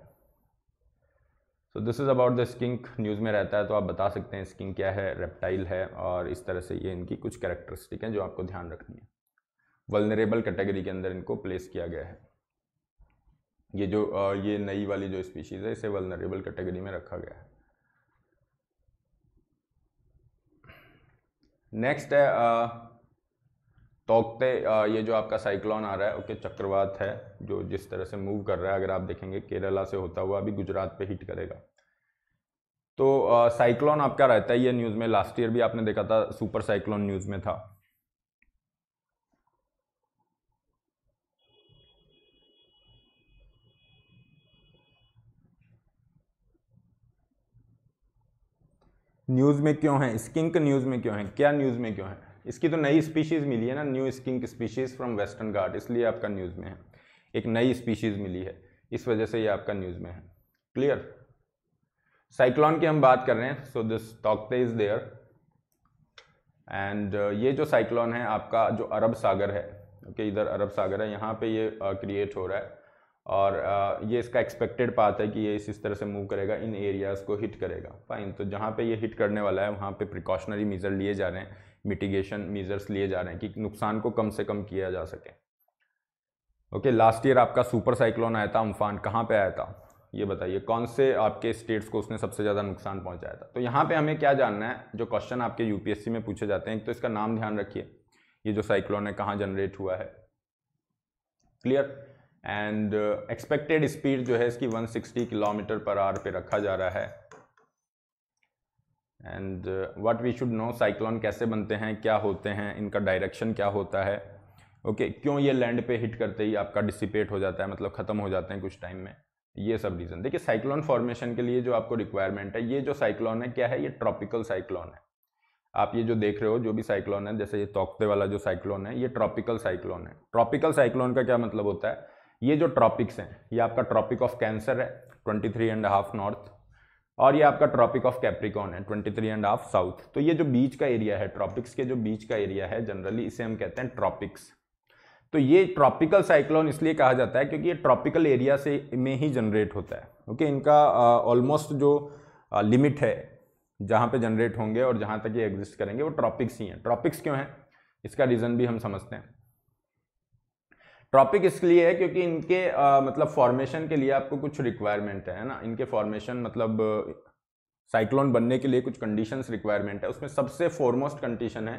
so this is about the skink news में रहता है तो आप बता सकते हैं स्किंक क्या है रेप्टाइल है और इस तरह से ये इनकी कुछ कैरेक्टरिस्टिक हैं जो आपको ध्यान रखनी है वलनरेबल कैटेगरी के अंदर इनको प्लेस किया गया है ये जो ये नई वाली जो स्पीशीज़ है इसे वलनरेबल कैटेगरी में रखा गया है नेक्स्ट है तोकते ये जो आपका साइक्लोन आ रहा है ओके चक्रवात है जो जिस तरह से मूव कर रहा है अगर आप देखेंगे केरला से होता हुआ अभी गुजरात पे हिट करेगा तो साइक्लोन आपका रहता है ये न्यूज़ में लास्ट ईयर भी आपने देखा था सुपर साइक्लोन न्यूज़ में था न्यूज़ में क्यों है स्किंक न्यूज़ में क्यों है क्या न्यूज़ में क्यों है इसकी तो नई स्पीशीज़ मिली है ना new skink species from Western Ghat इसलिए आपका न्यूज़ में है एक नई स्पीशीज़ मिली है इस वजह से ये आपका न्यूज़ में है क्लियर साइक्लॉन की हम बात कर रहे हैं सो दिस टॉकते इज़ देयर एंड ये जो साइक्लॉन है आपका जो अरब सागर है ओके okay, इधर अरब सागर है यहाँ पे ये क्रिएट uh, हो रहा है और ये इसका एक्सपेक्टेड पाथ है कि ये इस तरह से मूव करेगा इन एरियाज़ को हिट करेगा फाइन तो जहाँ पे ये हिट करने वाला है वहाँ पे प्रिकॉशनरी मीज़र लिए जा रहे हैं मिटिगेशन मीज़र्स लिए जा रहे हैं कि नुकसान को कम से कम किया जा सके ओके लास्ट ईयर आपका सुपर साइक्लोन आया था अम्फान कहाँ पर आया था ये बताइए कौन से आपके स्टेट्स को उसने सबसे ज़्यादा नुकसान पहुँचाया था तो यहाँ पर हमें क्या जानना है जो क्वेश्चन आपके यू में पूछे जाते हैं तो इसका नाम ध्यान रखिए ये जो साइक्लोन है कहाँ जनरेट हुआ है क्लियर एंड एक्सपेक्टेड स्पीड जो है इसकी 160 किलोमीटर पर आर पे रखा जा रहा है and what we should know cyclone कैसे बनते हैं क्या होते हैं इनका डायरेक्शन क्या होता है ओके okay, क्यों ये लैंड पे हिट करते ही आपका डिसिपेट हो जाता है मतलब ख़त्म हो जाते हैं कुछ टाइम में ये सब रीज़न देखिए साइक्लोन फॉर्मेशन के लिए जो आपको रिक्वायरमेंट है ये जो साइक्लोन है क्या है ये ट्रॉपिकल साइक्लोन है आप ये जो देख रहे हो जो भी साइक्लोन है जैसे ये तोकते वाला जो साइक्लोन है ये ट्रॉपिकल साइक्लोन है ट्रॉपिकल साइक्लोन का क्या मतलब होता है ये जो ट्रॉपिक्स हैं ये आपका ट्रॉपिक ऑफ कैंसर है twenty three and half north और ये आपका ट्रॉपिक ऑफ कैप्रिकॉन है twenty three and half south तो ये जो बीच का एरिया है ट्रॉपिक्स के जो बीच का एरिया है जनरली इसे हम कहते हैं ट्रॉपिक्स तो ये ट्रॉपिकल साइक्लोन इसलिए कहा जाता है क्योंकि ये ट्रॉपिकल एरिया से में ही जनरेट होता है ओके okay, इनका ऑलमोस्ट जो लिमिट है जहाँ पे जनरेट होंगे और जहाँ तक ये एग्जिस्ट करेंगे वो ट्रॉपिक्स ही हैं ट्रॉपिक्स क्यों हैं इसका रीज़न भी हम समझते हैं ट्रॉपिक इसलिए है क्योंकि इनके आ, मतलब फॉर्मेशन के लिए आपको कुछ रिक्वायरमेंट है ना इनके फॉर्मेशन मतलब साइक्लोन बनने के लिए कुछ कंडीशंस रिक्वायरमेंट है उसमें सबसे फॉरमोस्ट कंडीशन है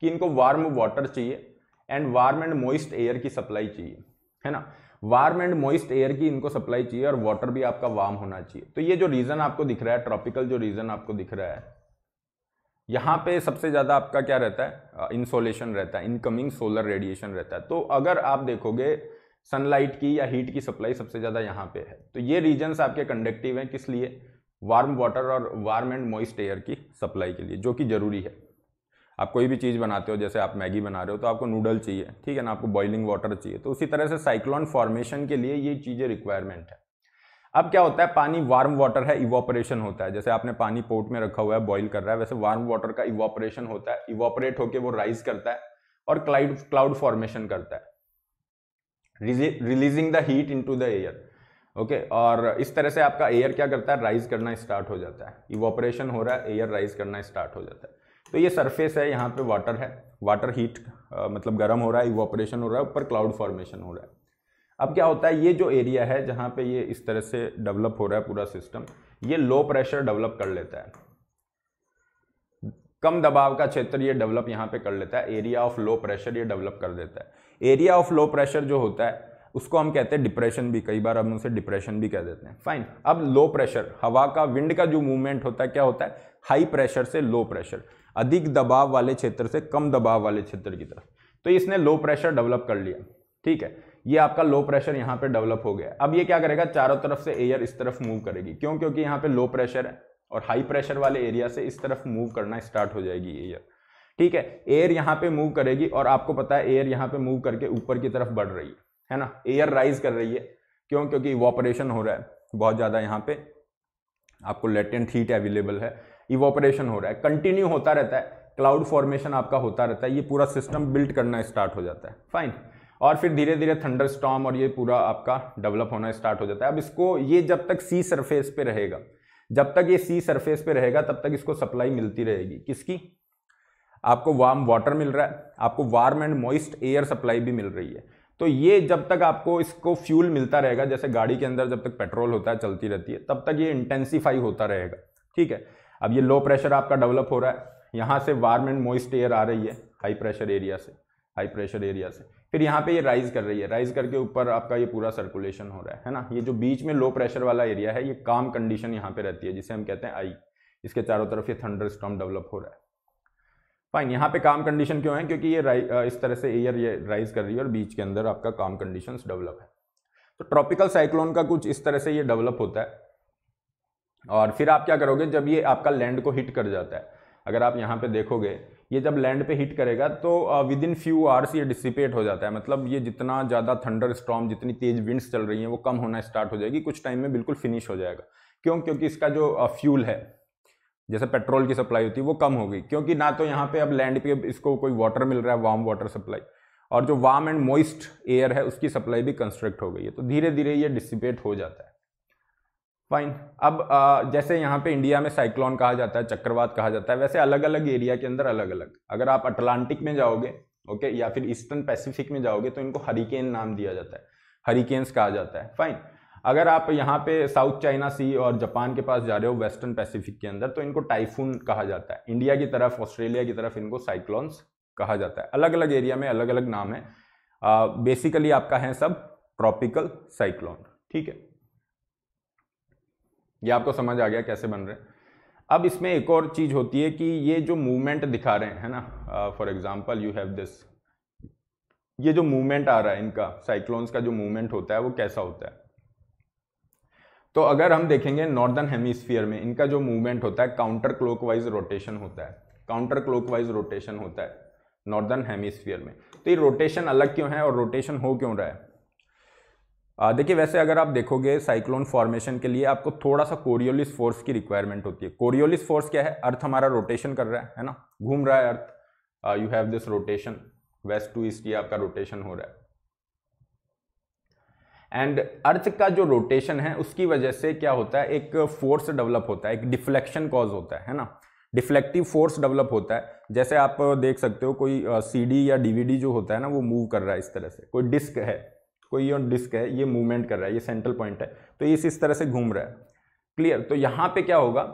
कि इनको वार्म वाटर चाहिए and warm and moist air की सप्लाई चाहिए है ना वार्म एंड मोइस्ट एयर की इनको सप्लाई चाहिए और वाटर भी आपका वार्म होना चाहिए तो ये जो रीज़न आपको दिख रहा है ट्रॉपिकल जो रीज़न आपको दिख रहा है यहाँ पे सबसे ज़्यादा आपका क्या रहता है इंसोलेशन रहता है इनकमिंग सोलर रेडिएशन रहता है तो अगर आप देखोगे सनलाइट की या हीट की सप्लाई सबसे ज़्यादा यहाँ पे है तो ये रीजन्स आपके कंडक्टिव हैं किस लिए वार्म वाटर और वार्म एंड मॉइस्ट एयर की सप्लाई के लिए जो कि ज़रूरी है आप कोई भी चीज़ बनाते हो जैसे आप मैगी बना रहे हो तो आपको नूडल चाहिए ठीक है ना आपको बॉइलिंग वाटर चाहिए तो उसी तरह से साइक्लोन फॉर्मेशन के लिए ये चीज़ें रिक्वायरमेंट है अब क्या होता है पानी वार्म वाटर है इवॉपरेशन होता है जैसे आपने पानी पोर्ट में रखा हुआ है बॉइल कर रहा है वैसे वार्म वाटर का इवॉपरेशन होता है इवॉपरेट होकर वो राइज करता है और क्लाउड क्लाउड फॉर्मेशन करता है releasing the heat to the air okay और इस तरह से आपका एयर क्या करता है राइज करना स्टार्ट हो जाता है इवॉपरेशन हो रहा है एयर राइज करना स्टार्ट हो जाता है तो ये सरफेस है यहाँ पे वाटर है वाटर हीट आ, मतलब गर्म हो रहा है इवॉपरेशन हो रहा है ऊपर क्लाउड फॉर्मेशन हो रहा है अब क्या होता है ये जो एरिया है जहाँ पे ये इस तरह से डेवलप हो रहा है पूरा सिस्टम ये लो प्रेशर डेवलप कर लेता है कम दबाव का क्षेत्र ये डेवलप यहाँ पे कर लेता है एरिया ऑफ लो प्रेशर ये डेवलप कर देता है एरिया ऑफ लो प्रेशर जो होता है उसको हम कहते हैं डिप्रेशन भी कई बार हम उसे डिप्रेशन भी कह देते हैं फाइन अब लो प्रेशर हवा का विंड का जो मूवमेंट होता है क्या होता है हाई प्रेशर से लो प्रेशर अधिक दबाव वाले क्षेत्र से कम दबाव वाले क्षेत्र की तरफ तो इसने लो प्रेशर डेवलप कर लिया ठीक है ये आपका लो प्रेशर यहां पे डेवलप हो गया अब ये क्या करेगा चारों तरफ से एयर इस तरफ मूव करेगी क्यों क्योंकि यहां पे लो प्रेशर है और हाई प्रेशर वाले एरिया से इस तरफ मूव करना स्टार्ट हो जाएगी एयर ठीक है एयर यहां पे मूव करेगी और आपको पता है एयर यहाँ पे मूव करके ऊपर की तरफ बढ़ रही है है ना एयर राइज कर रही है क्यों क्योंकि इवॉपरेशन हो रहा है बहुत ज़्यादा यहाँ पे आपको लेटेंट हीट अवेलेबल है इवॉपरेशन हो रहा है कंटिन्यू होता रहता है क्लाउड फॉर्मेशन आपका होता रहता है ये पूरा सिस्टम बिल्ड करना स्टार्ट हो जाता है फाइन और फिर धीरे धीरे थंडर स्टॉम और ये पूरा आपका डेवलप होना स्टार्ट हो जाता है अब इसको ये जब तक सी सरफेस पे रहेगा जब तक ये सी सरफेस पे रहेगा तब तक इसको सप्लाई मिलती रहेगी किसकी आपको वार्म वाटर मिल रहा है आपको warm and moist air supply भी मिल रही है तो ये जब तक आपको इसको फ्यूल मिलता रहेगा जैसे गाड़ी के अंदर जब तक पेट्रोल होता है चलती रहती है तब तक ये इंटेंसीफाई होता रहेगा ठीक है अब ये लो प्रेशर आपका डेवलप हो रहा है यहाँ से वार्म एंड मॉइस्ट एयर आ रही है हाई प्रेशर एरिया से हाई प्रेशर एरिया से फिर यहाँ पे ये राइज कर रही है राइज करके ऊपर आपका ये पूरा सर्कुलेशन हो रहा है है ना ये जो बीच में लो प्रेशर वाला एरिया है ये काम कंडीशन यहाँ पे रहती है जिसे हम कहते हैं आई इसके चारों तरफ ये थंडर स्टॉम डेवलप हो रहा है फाइन यहाँ पे काम कंडीशन क्यों है क्योंकि ये इस तरह से एयर ये राइज कर रही है और बीच के अंदर आपका काम कंडीशन डेवलप है तो ट्रॉपिकल साइक्लोन का कुछ इस तरह से ये डेवलप होता है और फिर आप क्या करोगे जब ये आपका लैंड को हिट कर जाता है अगर आप यहाँ पे देखोगे ये जब लैंड पे हिट करेगा तो विद इन फ्यू आवर्स ये डिसिपेट हो जाता है मतलब ये जितना ज़्यादा थंडर स्ट्रॉम जितनी तेज़ विंड्स चल रही हैं वो कम होना स्टार्ट हो जाएगी कुछ टाइम में बिल्कुल फिनिश हो जाएगा क्यों क्योंकि इसका जो फ्यूल है जैसे पेट्रोल की सप्लाई होती है वो कम हो गई क्योंकि ना तो यहाँ पे अब लैंड पे इसको कोई वाटर मिल रहा है वार्म वाटर सप्लाई और जो वार्म एंड मॉइस्ट एयर है उसकी सप्लाई भी कंस्ट्रक्ट हो गई है तो धीरे धीरे ये डिसिपेट हो जाता है फाइन अब आ, जैसे यहाँ पे इंडिया में साइक्लोन कहा जाता है चक्रवात कहा जाता है वैसे अलग अलग एरिया के अंदर अलग अलग अगर आप अटलांटिक में जाओगे ओके या फिर ईस्टर्न पैसिफिक में जाओगे तो इनको हरिकेन नाम दिया जाता है हरिकेन्स कहा जाता है फाइन अगर आप यहाँ पे साउथ चाइना सी और जापान के पास जा रहे हो वेस्टर्न पैसिफिक के अंदर तो इनको टाइफून कहा जाता है इंडिया की तरफ ऑस्ट्रेलिया की तरफ इनको साइक्लोन्स कहा जाता है अलग अलग एरिया में अलग अलग नाम है बेसिकली आपका है सब ट्रॉपिकल साइक्लोन ठीक है ये आपको समझ आ गया कैसे बन रहे अब इसमें एक और चीज़ होती है कि ये जो मूवमेंट दिखा रहे हैं है ना for example you have this ये जो मूवमेंट आ रहा है इनका साइक्लोन्स का जो मूवमेंट होता है वो कैसा होता है तो अगर हम देखेंगे नॉर्दर्न हेमिस्फीयर में इनका जो मूवमेंट होता है काउंटर क्लोकवाइज रोटेशन होता है काउंटर क्लोकवाइज रोटेशन होता है नॉर्दर्न हेमिस्फीयर में तो ये रोटेशन अलग क्यों है और रोटेशन हो क्यों रहा है देखिए वैसे अगर आप देखोगे साइक्लोन फॉर्मेशन के लिए आपको थोड़ा सा कोरियोलिस फोर्स की रिक्वायरमेंट होती है कोरियोलिस फोर्स क्या है अर्थ हमारा रोटेशन कर रहा है है ना घूम रहा है earth you have this rotation west to east ये आपका रोटेशन हो रहा है एंड अर्थ का जो रोटेशन है उसकी वजह से क्या होता है एक फोर्स डेवलप होता है एक डिफ्लेक्शन कॉज होता है है ना डिफ्लेक्टिव फोर्स डेवलप होता है जैसे आप देख सकते हो कोई सीडी या डीवीडी जो होता है ना वो मूव कर रहा है इस तरह से कोई डिस्क है कोई ये डिस्क है ये मूवमेंट कर रहा है ये सेंट्रल पॉइंट है तो ये इस तरह से घूम रहा है क्लियर तो यहाँ पे क्या होगा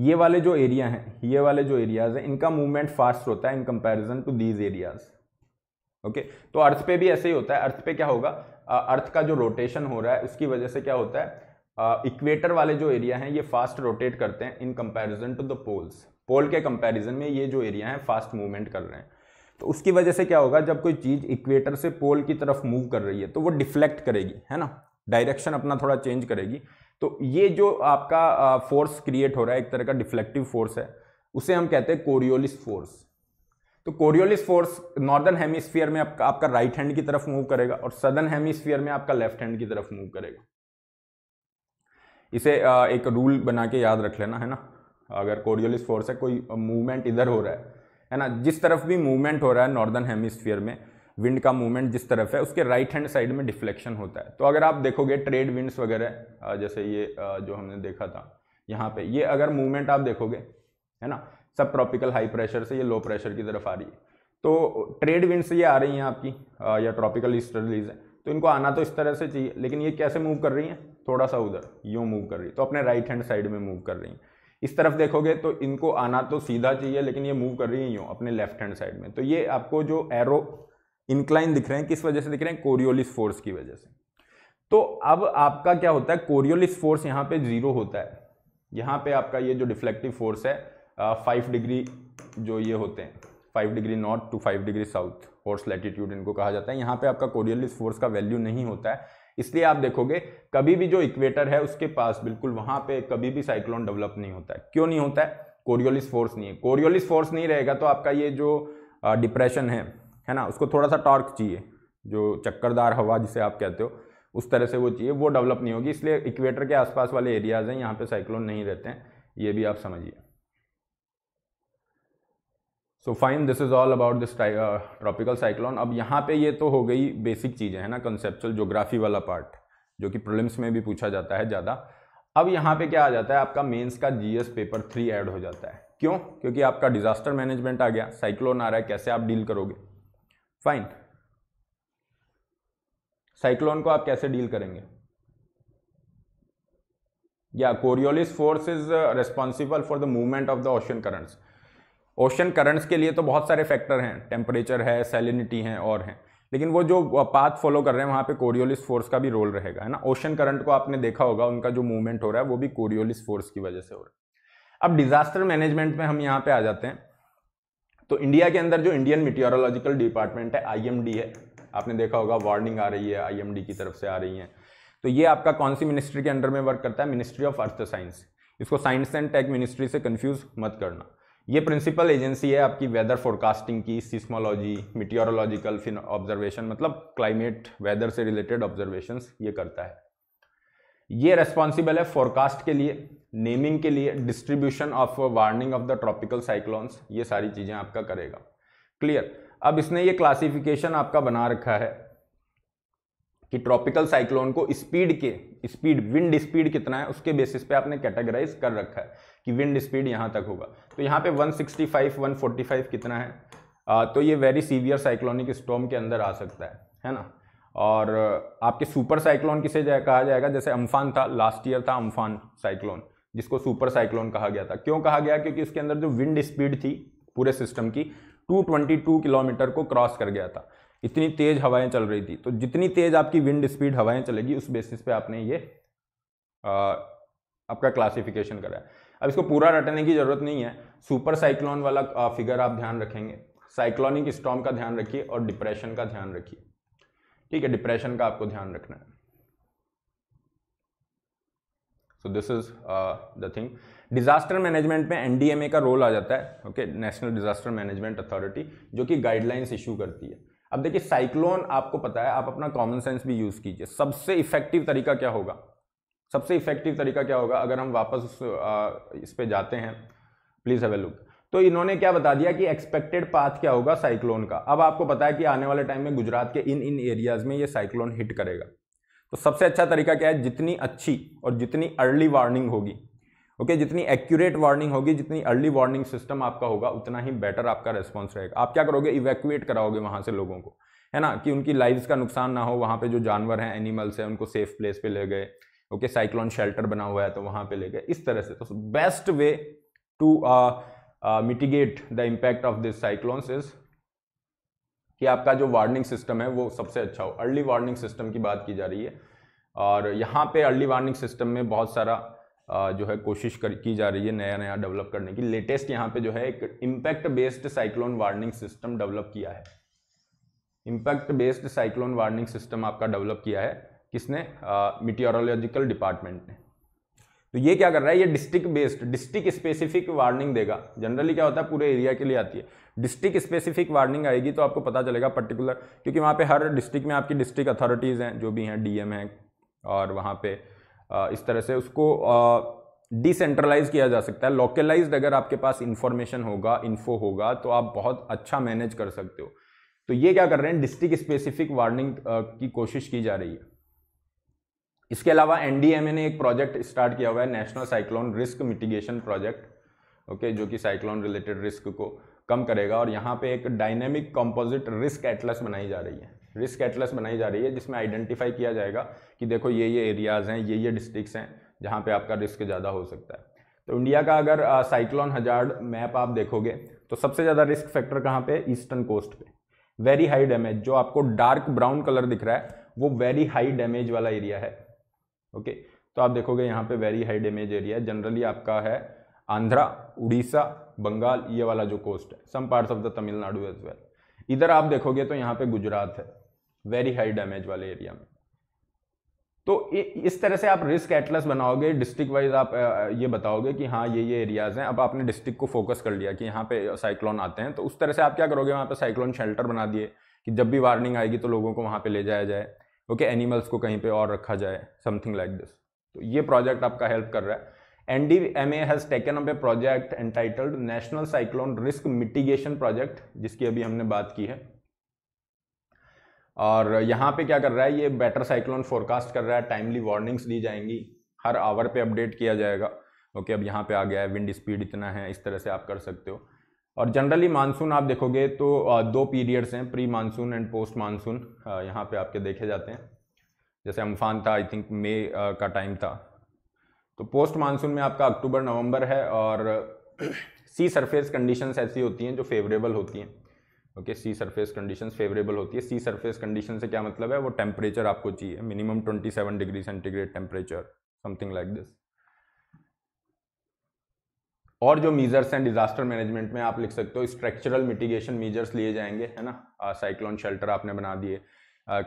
ये वाले जो एरिया हैं ये वाले जो एरियाज हैं इनका मूवमेंट फास्ट होता है in comparison to these areas okay तो अर्थ पे भी ऐसे ही होता है अर्थ पे क्या होगा अर्थ का जो रोटेशन हो रहा है उसकी वजह से क्या होता है इक्वेटर वाले जो एरिया हैं ये फास्ट रोटेट करते हैं in comparison to the poles pole के कंपैरिजन में ये जो एरिया हैं फास्ट मूवमेंट कर रहे हैं तो उसकी वजह से क्या होगा जब कोई चीज़ इक्वेटर से पोल की तरफ मूव कर रही है तो वो डिफ्लेक्ट करेगी है ना डायरेक्शन अपना थोड़ा चेंज करेगी तो ये जो आपका फोर्स क्रिएट हो रहा है एक तरह का डिफ्लेक्टिव फोर्स है उसे हम कहते हैं कोरियोलिस फोर्स तो कोरियोलिस फोर्स नॉर्दर्न हेमिस्फीयर में आपका आपका राइट हैंड की तरफ मूव करेगा और सदर्न हेमिस्फीयर में आपका लेफ्ट हैंड की तरफ मूव करेगा इसे एक रूल बना के याद रख लेना है ना अगर कोरियोलिस फोर्स है कोई मूवमेंट इधर हो रहा है है ना जिस तरफ भी मूवमेंट हो रहा है नॉर्दर्न हेमिस्फीयर में विंड का मूवमेंट जिस तरफ है उसके राइट हैंड साइड में डिफ्लेक्शन होता है तो अगर आप देखोगे ट्रेड विंड्स वगैरह जैसे ये जो हमने देखा था यहाँ पे ये अगर मूवमेंट आप देखोगे है ना सब ट्रॉपिकल हाई प्रेशर से ये लो प्रेशर की तरफ आ रही है तो ट्रेड विंड्स ये आ रही हैं आपकी या ट्रॉपिकल ईस्टर्लीज है तो इनको आना तो इस तरह से चाहिए लेकिन ये कैसे मूव कर रही हैं थोड़ा सा उधर यूँ मूव कर रही है तो अपने राइट हैंड साइड में मूव कर रही हैं इस तरफ देखोगे तो इनको आना तो सीधा चाहिए लेकिन ये मूव कर रही है यूँ अपने लेफ्ट हैंड साइड में तो ये आपको जो एरो इंक्लाइन दिख रहे हैं किस वजह से दिख रहे हैं कोरियोलिस फोर्स की वजह से तो अब आपका क्या होता है कोरियोलिस फोर्स यहाँ पे जीरो होता है यहाँ पे आपका ये जो डिफ्लेक्टिव फोर्स है फाइव डिग्री जो ये होते हैं five degree north to five degree south force latitude इनको कहा जाता है यहाँ पे आपका कोरियलिस फोर्स का वैल्यू नहीं होता है इसलिए आप देखोगे कभी भी जो इक्वेटर है उसके पास बिल्कुल वहाँ पे कभी भी साइक्लोन डेवलप नहीं होता है क्यों नहीं होता है कोरियोलिस फोर्स नहीं है कोरियोलिस फोर्स नहीं रहेगा तो आपका ये जो डिप्रेशन है है ना उसको थोड़ा सा टॉर्क चाहिए जो चक्करदार हवा जिसे आप कहते हो उस तरह से वो चाहिए वो डेवलप नहीं होगी इसलिए इक्वेटर के आसपास वाले एरियाज़ हैं यहाँ पे साइक्लोन नहीं रहते हैं ये भी आप समझिए so fine this is all about this tropical cyclone अब यहाँ पे ये तो हो गई बेसिक चीज़ें है ना कंसेप्चुअल जोग्राफी वाला पार्ट जो कि प्रोलिम्स में भी पूछा जाता है ज़्यादा अब यहाँ पे क्या आ जाता है आपका मेंस का जीएस पेपर थ्री ऐड हो जाता है क्यों क्योंकि आपका डिजास्टर मैनेजमेंट आ गया साइक्लोन आ रहा है कैसे आप डील करोगे फाइन साइक्लोन को आप कैसे डील करेंगे या Coriolis force is responsible for the movement of the ocean currents ocean currents के लिए तो बहुत सारे फैक्टर हैं टेम्परेचर है सेलिनिटी है और हैं लेकिन वो जो पाथ फॉलो कर रहे हैं वहाँ पे कोरियोलिस फोर्स का भी रोल रहेगा है ना ओशन करंट को आपने देखा होगा उनका जो मूवमेंट हो रहा है वो भी कोरियोलिस फोर्स की वजह से हो रहा है अब डिजास्टर मैनेजमेंट में हम यहाँ पे आ जाते हैं तो इंडिया के अंदर जो इंडियन मिट्योरोलॉजिकल डिपार्टमेंट है आई है आपने देखा होगा वार्निंग आ रही है आई की तरफ से आ रही है तो ये आपका कौन सी मिनिस्ट्री के अंडर में वर्क करता है मिनिस्ट्री ऑफ अर्थ साइंस इसको साइंस एंड टेक मिनिस्ट्री से कन्फ्यूज मत करना ये प्रिंसिपल एजेंसी है आपकी वेदर फोरकास्टिंग की सिस्मोलॉजी मिट्योरोलॉजिकल फिन ऑब्जर्वेशन मतलब क्लाइमेट वेदर से रिलेटेड ऑब्जर्वेशन ये करता है ये रेस्पॉन्सिबल है फोरकास्ट के लिए नेमिंग के लिए distribution of warning of the tropical cyclones ये सारी चीज़ें आपका करेगा क्लियर अब इसने ये क्लासिफिकेशन आपका बना रखा है कि ट्रॉपिकल साइक्लोन को स्पीड के स्पीड विंड स्पीड कितना है उसके बेसिस पे आपने कैटेगराइज कर रखा है कि विंड स्पीड यहाँ तक होगा तो यहाँ पे 165 145 कितना है आ, तो ये वेरी सीवियर साइक्लोनिक स्टॉम के अंदर आ सकता है है ना और आपके सुपर साइक्लोन किसे जाए कहा जाएगा जैसे अम्फान था लास्ट ईयर था अम्फान साइक्लोन जिसको सुपर साइक्लोन कहा गया था क्यों कहा गया क्योंकि इसके अंदर जो विंड स्पीड थी पूरे सिस्टम की 222 किलोमीटर को क्रॉस कर गया था इतनी तेज हवाएं चल रही थी तो जितनी तेज आपकी विंड स्पीड हवाएं चलेगी उस बेसिस पे आपने ये आ, आपका क्लासिफिकेशन कराया अब इसको पूरा रटने की ज़रूरत नहीं है सुपर साइक्लोन वाला फिगर आप ध्यान रखेंगे साइक्लोनिक स्टॉम का ध्यान रखिए और डिप्रेशन का ध्यान रखिए ठीक है डिप्रेशन का आपको ध्यान रखना है so this is the thing disaster management में एनडीएमए का रोल आ जाता है okay national disaster management authority जो कि गाइडलाइंस इशू करती है अब देखिए साइक्लोन आपको पता है आप अपना कॉमन सेंस भी यूज़ कीजिए सबसे इफेक्टिव तरीका क्या होगा सबसे इफेक्टिव तरीका क्या होगा अगर हम वापस उस इस पर जाते हैं प्लीज़ हैव ए लुक तो इन्होंने क्या बता दिया कि एक्सपेक्टेड पाथ क्या होगा साइक्लोन का अब आपको पता है कि आने वाले टाइम में गुजरात के इन इन एरियाज में ये साइक्लोन हिट करेगा तो सबसे अच्छा तरीका क्या है जितनी अच्छी और जितनी अर्ली वार्निंग होगी ओके okay, जितनी एक्यूरेट वार्निंग होगी जितनी अर्ली वार्निंग सिस्टम आपका होगा उतना ही बेटर आपका रेस्पॉन्स रहेगा आप क्या करोगे इवैक्यूएट कराओगे वहाँ से लोगों को है ना कि उनकी लाइफ का नुकसान ना हो वहाँ पे जो जानवर हैं एनिमल्स हैं उनको सेफ प्लेस पे ले गए ओके साइक्लोन शेल्टर बना हुआ है तो वहां पे लेके इस तरह से तो best way to mitigate the impact of this cyclones is कि आपका जो वार्निंग सिस्टम है वो सबसे अच्छा हो अर्ली वार्निंग सिस्टम की बात की जा रही है और यहाँ पे अर्ली वार्निंग सिस्टम में बहुत सारा uh, जो है कोशिश कर की जा रही है नया नया डेवलप करने की लेटेस्ट यहाँ पे जो है एक impact based cyclone warning system develop किया है impact based cyclone warning system आपका डेवलप किया है किसने मिटियोरोलॉजिकल डिपार्टमेंट ने तो ये क्या कर रहा है ये district based district specific warning देगा जनरली क्या होता है पूरे एरिया के लिए आती है डिस्ट्रिक्ट स्पेसिफिक वार्निंग आएगी तो आपको पता चलेगा पर्टिकुलर क्योंकि वहाँ पे हर डिस्ट्रिक्ट में आपकी डिस्ट्रिक्ट अथॉरिटीज़ हैं जो भी हैं डीएम हैं और वहाँ पे इस तरह से उसको डिसेंट्रलाइज किया जा सकता है लोकलाइज अगर आपके पास इंफॉर्मेशन होगा इन्फो होगा तो आप बहुत अच्छा मैनेज कर सकते हो तो ये क्या कर रहे हैं डिस्ट्रिक्ट स्पेसिफिक वार्निंग की कोशिश की जा रही है इसके अलावा एनडीएमए ने एक प्रोजेक्ट स्टार्ट किया हुआ है national cyclone risk mitigation project okay जो कि साइक्लोन रिलेटेड रिस्क को कम करेगा और यहाँ पे एक डायनेमिक कंपोजिट रिस्क एटलस बनाई जा रही है रिस्क एटलस बनाई जा रही है जिसमें आइडेंटिफाई किया जाएगा कि देखो ये ये एरियाज़ हैं ये ये डिस्ट्रिक्ट हैं जहाँ पे आपका रिस्क ज़्यादा हो सकता है तो इंडिया का अगर साइक्लोन हजार्ड मैप आप देखोगे तो सबसे ज़्यादा रिस्क फैक्टर कहाँ पे ईस्टर्न कोस्ट पे वेरी हाई डैमेज जो आपको डार्क ब्राउन कलर दिख रहा है वो वेरी हाई डैमेज वाला एरिया है ओके तो आप देखोगे यहाँ पे very high damage area generally आपका है आंध्रा उड़ीसा बंगाल ये वाला जो कोस्ट है some parts of the Tamil Nadu as well इधर आप देखोगे तो यहाँ पे गुजरात है वेरी हाई डैमेज वाले एरिया में तो इस तरह से आप रिस्क एटलस बनाओगे डिस्ट्रिक्ट वाइज आप ये बताओगे कि हाँ ये ये एरियाज़ हैं अब आपने डिस्ट्रिक्ट को फोकस कर लिया कि यहाँ पे साइक्लोन आते हैं तो उस तरह से आप क्या करोगे वहाँ पे साइक्लोन शेल्टर बना दिए कि जब भी वार्निंग आएगी तो लोगों को वहाँ पे ले जाया जाए ओके okay, एनिमल्स को कहीं पे और रखा जाए समथिंग लाइक दिस तो ये प्रोजेक्ट आपका हेल्प कर रहा है N D M A has taken up a project entitled national cyclone risk mitigation project जिसकी अभी हमने बात की है और यहाँ पे क्या कर रहा है ये बेटर साइक्लोन फोरकास्ट कर रहा है टाइमली वार्निंग्स दी जाएंगी हर आवर पे अपडेट किया जाएगा ओके okay, अब यहाँ पे आ गया है विंड स्पीड इतना है इस तरह से आप कर सकते हो और जनरली मानसून आप देखोगे तो दो पीरियड्स हैं pre monsoon and post monsoon यहाँ पे आपके देखे जाते हैं जैसे अम्फान था आई थिंक मे का टाइम था तो पोस्ट मानसून में आपका अक्टूबर नवंबर है और सी सरफेस कंडीशंस ऐसी होती हैं जो फेवरेबल होती हैं okay sea surface conditions favourable होती है सी सरफेस कंडीशन से क्या मतलब है वो टेम्परेचर आपको चाहिए minimum 27 degree centigrade temperature something like this और जो मीजर्स हैं डिजास्टर मैनेजमेंट में आप लिख सकते हो स्ट्रक्चरल मिटिगेशन मीजर्स लिए जाएंगे है ना साइक्लोन शेल्टर आपने बना दिए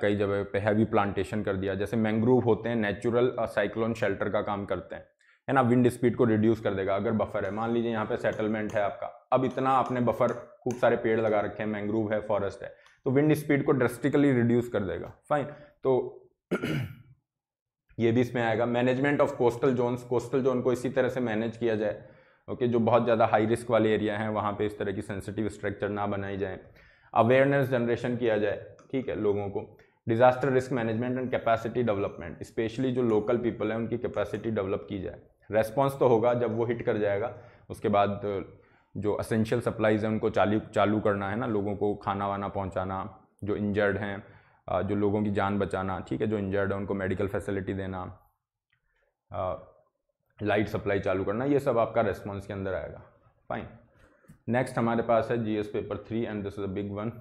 कई जगह पे हैवी प्लांटेशन कर दिया जैसे मैंग्रोव होते हैं नेचुरल साइक्लोन शेल्टर का काम करते हैं है ना विंड स्पीड को रिड्यूस कर देगा अगर बफर है मान लीजिए यहाँ पे सेटलमेंट है आपका अब इतना आपने बफर खूब सारे पेड़ लगा रखे हैं मैंग्रोव है फॉरेस्ट है तो विंड स्पीड को ड्रेस्टिकली रिड्यूस कर देगा फाइन तो ये भी इसमें आएगा management of coastal zone coastal zone को इसी तरह से मैनेज किया जाए ओके जो बहुत ज़्यादा हाई रिस्क वाले एरिया हैं वहाँ पे इस तरह की सेंसिटिव स्ट्रक्चर ना बनाई जाए अवेयरनेस जनरेशन किया जाए ठीक है लोगों को disaster risk management and capacity development specially जो लोकल पीपल हैं उनकी कैपेसिटी डेवलप की जाए रेस्पॉन्स तो होगा जब वो हिट कर जाएगा उसके बाद जो असेंशियल सप्लाईज हैं उनको चालू चालू करना है ना लोगों को खाना वाना पहुंचाना जो इंजर्ड हैं जो लोगों की जान बचाना ठीक है जो इंजर्ड है उनको मेडिकल फैसिलिटी देना लाइट सप्लाई चालू करना ये सब आपका रेस्पॉन्स के अंदर आएगा फाइन नेक्स्ट हमारे पास है GS paper three and this is a big one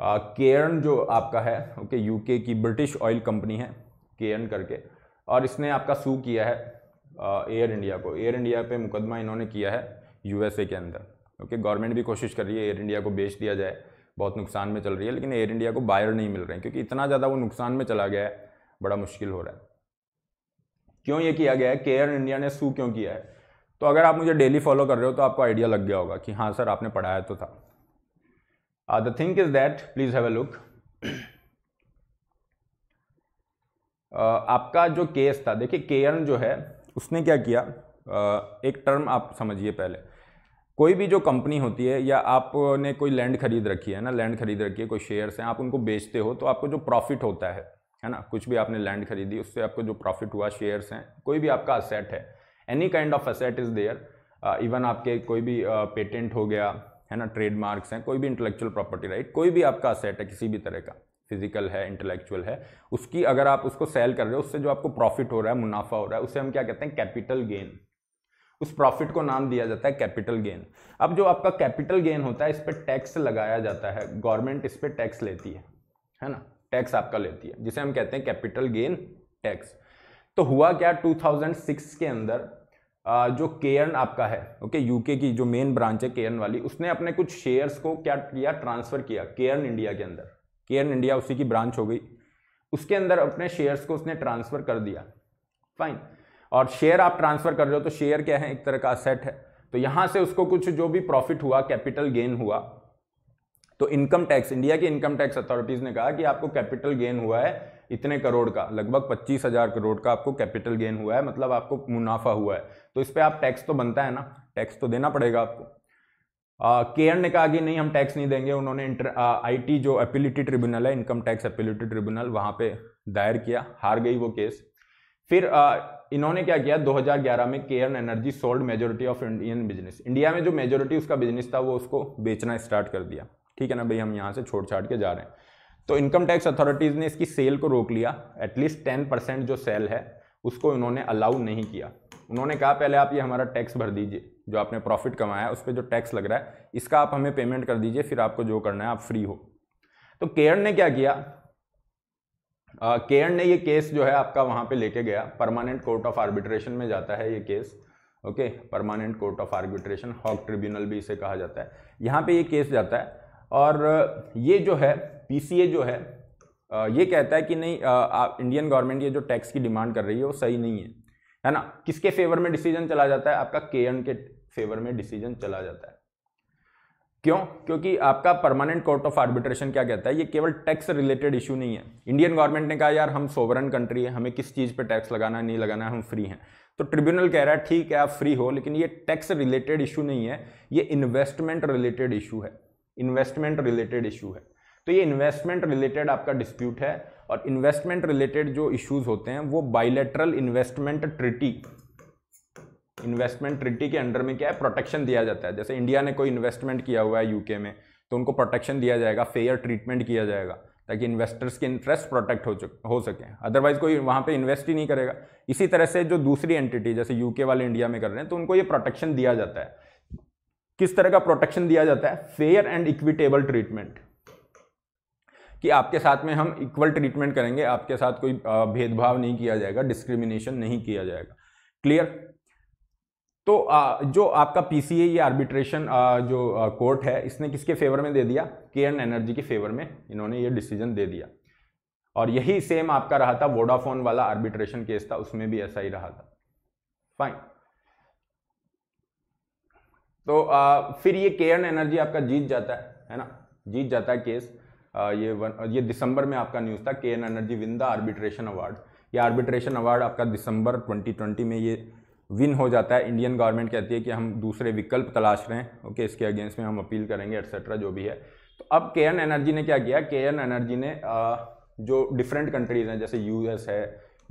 Cairn जो आपका है ओके okay, यूके की ब्रिटिश ऑयल कंपनी है केयर्न करके और इसने आपका सू किया है एयर uh, इंडिया को एयर इंडिया पे मुकदमा इन्होंने किया है यूएसए के अंदर ओके गवर्नमेंट भी कोशिश कर रही है एयर इंडिया को बेच दिया जाए बहुत नुकसान में चल रही है लेकिन एयर इंडिया को बायर नहीं मिल रहे हैं क्योंकि इतना ज़्यादा वो नुकसान में चला गया है बड़ा मुश्किल हो रहा है क्यों ये किया गया है केयर इंडिया ने सू क्यों किया है तो अगर आप मुझे डेली फॉलो कर रहे हो तो आपको आइडिया लग गया होगा कि हाँ सर आपने पढ़ाया तो था the think is that please have a look आपका जो केस था देखिए केयर्न जो है उसने क्या किया uh, एक टर्म आप समझिए पहले कोई भी जो कंपनी होती है या आपने कोई लैंड खरीद रखी है ना लैंड खरीद रखी है कोई शेयर्स हैं आप उनको बेचते हो तो आपको जो प्रॉफिट होता है है ना कुछ भी आपने लैंड खरीदी उससे आपको जो प्रॉफिट हुआ शेयर्स हैं कोई भी आपका असेट है any kind of asset is there even आपके कोई भी पेटेंट uh, हो गया है ना ट्रेडमार्क्स हैं कोई भी इंटेलेक्चुअल प्रॉपर्टी राइट कोई भी आपका असेट है किसी भी तरह का फिजिकल है इंटेलेक्चुअल है उसकी अगर आप उसको सेल कर रहे हो उससे जो आपको प्रॉफिट हो रहा है मुनाफा हो रहा है उसे हम क्या कहते हैं कैपिटल गेन उस प्रॉफिट को नाम दिया जाता है कैपिटल गेन अब जो आपका कैपिटल गेन होता है इस पर टैक्स लगाया जाता है गवर्नमेंट इस पर टैक्स लेती है है ना टैक्स आपका लेती है जिसे हम कहते हैं कैपिटल गेन टैक्स तो हुआ क्या 2006 के अंदर जो केयर्न आपका है ओके यूके की जो मेन ब्रांच है केयर्न वाली उसने अपने कुछ शेयर्स को क्या किया ट्रांसफ़र किया केयर्न इंडिया के अंदर केयर्न इंडिया उसी की ब्रांच हो गई उसके अंदर अपने शेयर्स को उसने ट्रांसफ़र कर दिया फाइन और शेयर आप ट्रांसफ़र कर रहे हो तो शेयर क्या है एक तरह का असेट है तो यहाँ से उसको कुछ जो भी प्रॉफिट हुआ कैपिटल गेन हुआ तो इनकम टैक्स इंडिया की इनकम टैक्स अथॉरिटीज़ ने कहा कि आपको कैपिटल गेन हुआ है इतने करोड़ का लगभग पच्चीस हज़ार करोड़ का आपको कैपिटल गेन हुआ है मतलब आपको मुनाफा हुआ है तो इस पर आप टैक्स तो बनता है ना टैक्स तो देना पड़ेगा आपको केयर ने कहा कि नहीं हम टैक्स नहीं देंगे उन्होंने आईटी जो अपीलिटी ट्रिब्यूनल है इनकम टैक्स अपीलिटी ट्रिब्यूनल वहाँ पे दायर किया हार गई वो केस फिर आ, इन्होंने क्या किया 2011 में Cairn energy sold majority of Indian business India में जो मेजोरिटी उसका बिजनेस था वो उसको बेचना स्टार्ट कर दिया ठीक है ना भाई हम यहाँ से छोड़ छाड़ के जा रहे हैं तो इनकम टैक्स अथॉरिटीज़ ने इसकी सेल को रोक लिया एटलीस्ट टेन परसेंट जो सेल है उसको इन्होंने अलाउ नहीं किया उन्होंने कहा पहले आप ये हमारा टैक्स भर दीजिए जो आपने प्रॉफिट कमाया है उस पर जो टैक्स लग रहा है इसका आप हमें पेमेंट कर दीजिए फिर आपको जो करना है आप फ्री हो तो केयर ने क्या किया केयर ने ये केस जो है आपका वहाँ पे लेके गया परमानेंट कोर्ट ऑफ आर्बिट्रेशन में जाता है ये case okay permanent court of arbitration hoc tribunal भी इसे कहा जाता है यहाँ पे ये केस जाता है और ये जो है पीसीए जो है ये कहता है कि नहीं आप इंडियन गवर्नमेंट ये जो टैक्स की डिमांड कर रही है वो सही नहीं है है ना किसके फेवर में डिसीजन चला जाता है आपका के एन के फेवर में डिसीजन चला जाता है क्यों क्योंकि आपका परमानेंट कोर्ट ऑफ आर्बिट्रेशन क्या कहता है ये केवल टैक्स रिलेटेड इशू नहीं है इंडियन गवर्नमेंट ने कहा यार हम सोवरन कंट्री है हमें किस चीज़ पे टैक्स लगाना नहीं लगाना हम फ्री हैं तो ट्रिब्यूनल कह रहा है ठीक है आप फ्री हो लेकिन ये टैक्स रिलेटेड इशू नहीं है ये इन्वेस्टमेंट रिलेटेड इशू है इन्वेस्टमेंट रिलेटेड इशू है तो ये इन्वेस्टमेंट रिलेटेड आपका डिस्प्यूट है और इन्वेस्टमेंट रिलेटेड जो इश्यूज होते हैं वो bilateral investment treaty investment treaty के अंडर में क्या है प्रोटेक्शन दिया जाता है जैसे इंडिया ने कोई इन्वेस्टमेंट किया हुआ है यूके में तो उनको प्रोटेक्शन दिया जाएगा फेयर ट्रीटमेंट किया जाएगा ताकि इन्वेस्टर्स के इंटरेस्ट प्रोटेक्ट हो हो सके अदरवाइज कोई वहाँ पे इन्वेस्ट ही नहीं करेगा इसी तरह से जो दूसरी एंटिटी जैसे यूके वाले इंडिया में कर रहे हैं तो उनको ये प्रोटेक्शन दिया जाता है किस तरह का प्रोटेक्शन दिया जाता है फेयर एंड इक्विटेबल ट्रीटमेंट कि आपके साथ में हम इक्वल ट्रीटमेंट करेंगे आपके साथ कोई भेदभाव नहीं किया जाएगा डिस्क्रिमिनेशन नहीं किया जाएगा क्लियर तो जो आपका पीसीए या आर्बिट्रेशन जो कोर्ट है इसने किसके फेवर में दे दिया के एंड एनर्जी के फेवर में इन्होंने ये डिसीजन दे दिया और यही सेम आपका रहा था वोडाफोन वाला आर्बिट्रेशन केस था उसमें भी ऐसा ही रहा था फाइन तो आ, फिर ये के एन एनर्जी आपका जीत जाता है है ना जीत जाता है केस आ, ये वन ये दिसंबर में आपका न्यूज़ था Cairn energy win the arbitration award ये आर्बिट्रेशन अवार्ड आपका दिसंबर 2020 में ये विन हो जाता है इंडियन गवर्नमेंट कहती है कि हम दूसरे विकल्प तलाश रहे हैं ओके इसके अगेंस्ट में हम अपील करेंगे एट्सेट्रा जो भी है तो अब के एन एनर्जी ने क्या किया के एन एनर्जी ने आ, जो डिफरेंट कंट्रीज़ हैं जैसे यूएस है